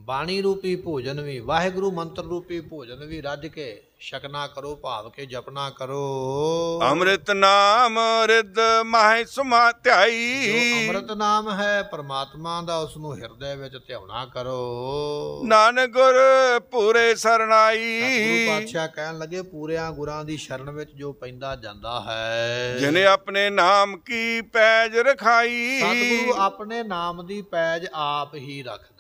ਬਾਣੀ ਰੂਪੀ ਭੋਜਨ ਵੀ ਵਾਹਿਗੁਰੂ ਮੰਤਰ ਰੂਪੀ ਭੋਜਨ ਵੀ ਰੱਜ ਕੇ ਸ਼ਕਨਾ ਕਰੋ ਭਾਵ ਕੇ ਜਪਨਾ ਕਰੋ ਅੰਮ੍ਰਿਤ ਨਾਮ ਰਿਦ ਮਾਹਿ ਸੁਮਾ ਧਿਆਈ ਅੰਮ੍ਰਿਤ ਨਾਮ ਹੈ ਪ੍ਰਮਾਤਮਾ ਦਾ ਉਸ ਨੂੰ ਹਿਰਦੇ ਵਿੱਚ ਧਿਆਉਣਾ ਕਰੋ ਨਾਨਕ ਗੁਰ ਪੂਰੇ ਸਰਣਾਈ ਸਤਿਗੁਰੂ ਪਾਤਸ਼ਾਹ ਕਹਿਣ ਲੱਗੇ ਪੂਰਿਆਂ ਗੁਰਾਂ ਦੀ ਸ਼ਰਨ ਵਿੱਚ ਜੋ ਪੈਂਦਾ ਜਾਂਦਾ ਹੈ ਜਿਨੇ ਆਪਣੇ ਨਾਮ ਕੀ ਪੈਜ ਰਖਾਈ ਸਤਿਗੁਰੂ ਆਪਣੇ ਨਾਮ ਦੀ ਪੈਜ ਆਪ ਹੀ ਰੱਖਦਾ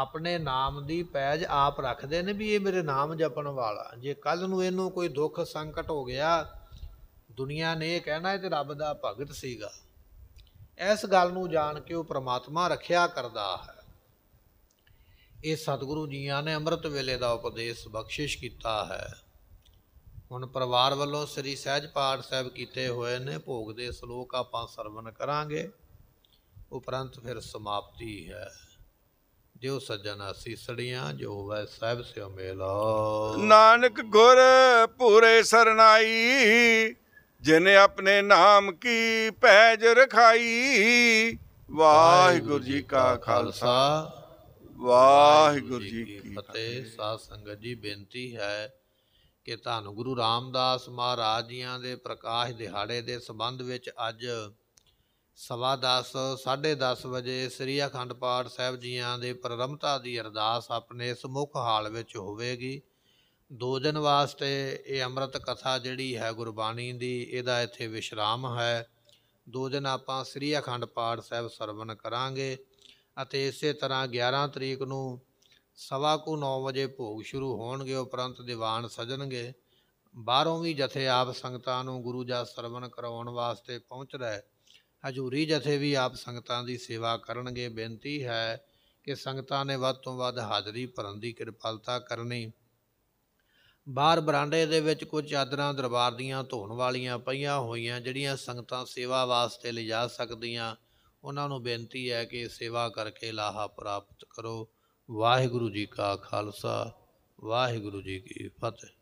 ਆਪਣੇ ਨਾਮ ਦੀ ਪੈਜ ਆਪ ਰੱਖਦੇ ਨੇ ਵੀ ਇਹ ਮੇਰੇ ਨਾਮ ਜਪਣ ਵਾਲਾ ਜੇ ਕੱਲ ਨੂੰ ਇਹਨੂੰ ਕੋਈ ਦੁੱਖ ਸੰਕਟ ਹੋ ਗਿਆ ਦੁਨੀਆ ਨੇ ਇਹ ਕਹਿਣਾ ਇਹ ਤੇ ਰੱਬ ਦਾ ਭਗਤ ਸੀਗਾ ਇਸ ਗੱਲ ਨੂੰ ਜਾਣ ਕੇ ਉਹ ਪ੍ਰਮਾਤਮਾ ਰੱਖਿਆ ਕਰਦਾ ਹੈ ਇਹ ਸਤਿਗੁਰੂ ਜੀਆਂ ਨੇ ਅੰਮ੍ਰਿਤ ਵੇਲੇ ਦਾ ਉਪਦੇਸ਼ ਬਖਸ਼ਿਸ਼ ਕੀਤਾ ਹੈ ਹੁਣ ਪਰਿਵਾਰ ਵੱਲੋਂ ਸ੍ਰੀ ਸਹਿਜ ਪਾਠ ਸਾਹਿਬ ਕੀਤੇ ਹੋਏ ਨੇ ਭੋਗ ਦੇ ਸ਼ਲੋਕ ਆਪਾਂ ਸਰਵਨ ਕਰਾਂਗੇ ਉਪਰੰਤ ਫਿਰ ਸਮਾਪਤੀ ਹੈ ਜੋ ਸੱਜਣ ਸੀਸੜੀਆਂ ਜੋ ਹੋਵੇ ਸਾਬ ਸਿਉ ਮੇਲਾ ਨਾਨਕ ਗੁਰ ਪੂਰੇ ਸਰਨਾਈ ਜਿਨੇ ਆਪਣੇ ਨਾਮ ਕੀ ਪੈਜ ਰਖਾਈ ਵਾਹਿਗੁਰੂ ਜੀ ਕਾ ਖਾਲਸਾ ਵਾਹਿਗੁਰੂ ਜੀ ਕੀ ਫਤਿਹ ਸਾਧ ਸੰਗਤ ਜੀ ਬੇਨਤੀ ਹੈ ਕਿ ਧੰਨ ਗੁਰੂ ਰਾਮਦਾਸ ਮਹਾਰਾਜ ਜੀਆਂ ਦੇ ਪ੍ਰਕਾਸ਼ ਦਿਹਾੜੇ ਦੇ ਸੰਬੰਧ ਵਿੱਚ ਅੱਜ ਸਵਾ 10 10:30 ਵਜੇ ਸ੍ਰੀ ਅਖੰਡ ਪਾਠ ਸਾਹਿਬ ਜੀਆਂ ਦੇ ਪ੍ਰਰੰਭਤਾ ਦੀ ਅਰਦਾਸ ਆਪਣੇ ਇਸ ਮੁੱਖ ਹਾਲ ਵਿੱਚ ਹੋਵੇਗੀ ਦੋ ਦਿਨ ਵਾਸਤੇ ਇਹ ਅੰਮ੍ਰਿਤ ਕਥਾ ਜਿਹੜੀ ਹੈ ਗੁਰਬਾਣੀ ਦੀ ਇਹਦਾ ਇੱਥੇ ਵਿਸ਼ਰਾਮ ਹੈ ਦੋ ਦਿਨ ਆਪਾਂ ਸ੍ਰੀ ਅਖੰਡ ਪਾਠ ਸਾਹਿਬ ਸਰਵਨ ਕਰਾਂਗੇ ਅਤੇ ਇਸੇ ਤਰ੍ਹਾਂ 11 ਤਰੀਕ ਨੂੰ ਸਵਾ ਕੁ 9 ਵਜੇ ਭੋਗ ਸ਼ੁਰੂ ਹੋਣਗੇ ਉਪਰੰਤ ਦੀਵਾਨ ਸਜਣਗੇ ਬਾਹਰੋਂ ਵੀ ਜਥੇ ਆਪ ਸੰਗਤਾਂ ਨੂੰ ਗੁਰੂ ਜੀ ਸਰਵਨ ਕਰਾਉਣ ਵਾਸਤੇ ਪਹੁੰਚ ਰਿਹਾ ਹਜੂਰੀ ਜਥੇ ਵੀ ਆਪ ਸੰਗਤਾਂ ਦੀ ਸੇਵਾ ਕਰਨਗੇ ਬੇਨਤੀ ਹੈ ਕਿ ਸੰਗਤਾਂ ਨੇ ਵੱਧ ਤੋਂ ਵੱਧ ਹਾਜ਼ਰੀ ਭਰਨ ਦੀ ਕਿਰਪਾਲਤਾ ਕਰਨੀ ਬਾਹਰ ਬਰਾਂਡੇ ਦੇ ਵਿੱਚ ਕੁਝ ਚਾਦਰਾਂ ਦਰਬਾਰ ਦੀਆਂ ਧੋਣ ਵਾਲੀਆਂ ਪਈਆਂ ਹੋਈਆਂ ਜਿਹੜੀਆਂ ਸੰਗਤਾਂ ਸੇਵਾ ਵਾਸਤੇ ਲਿਜਾ ਸਕਦੀਆਂ ਉਹਨਾਂ ਨੂੰ ਬੇਨਤੀ ਹੈ ਕਿ ਸੇਵਾ ਕਰਕੇ ਲਾਹਾ ਪ੍ਰਾਪਤ ਕਰੋ ਵਾਹਿਗੁਰੂ ਜੀ ਕਾ ਖਾਲਸਾ ਵਾਹਿਗੁਰੂ ਜੀ ਕੀ ਫਤਿਹ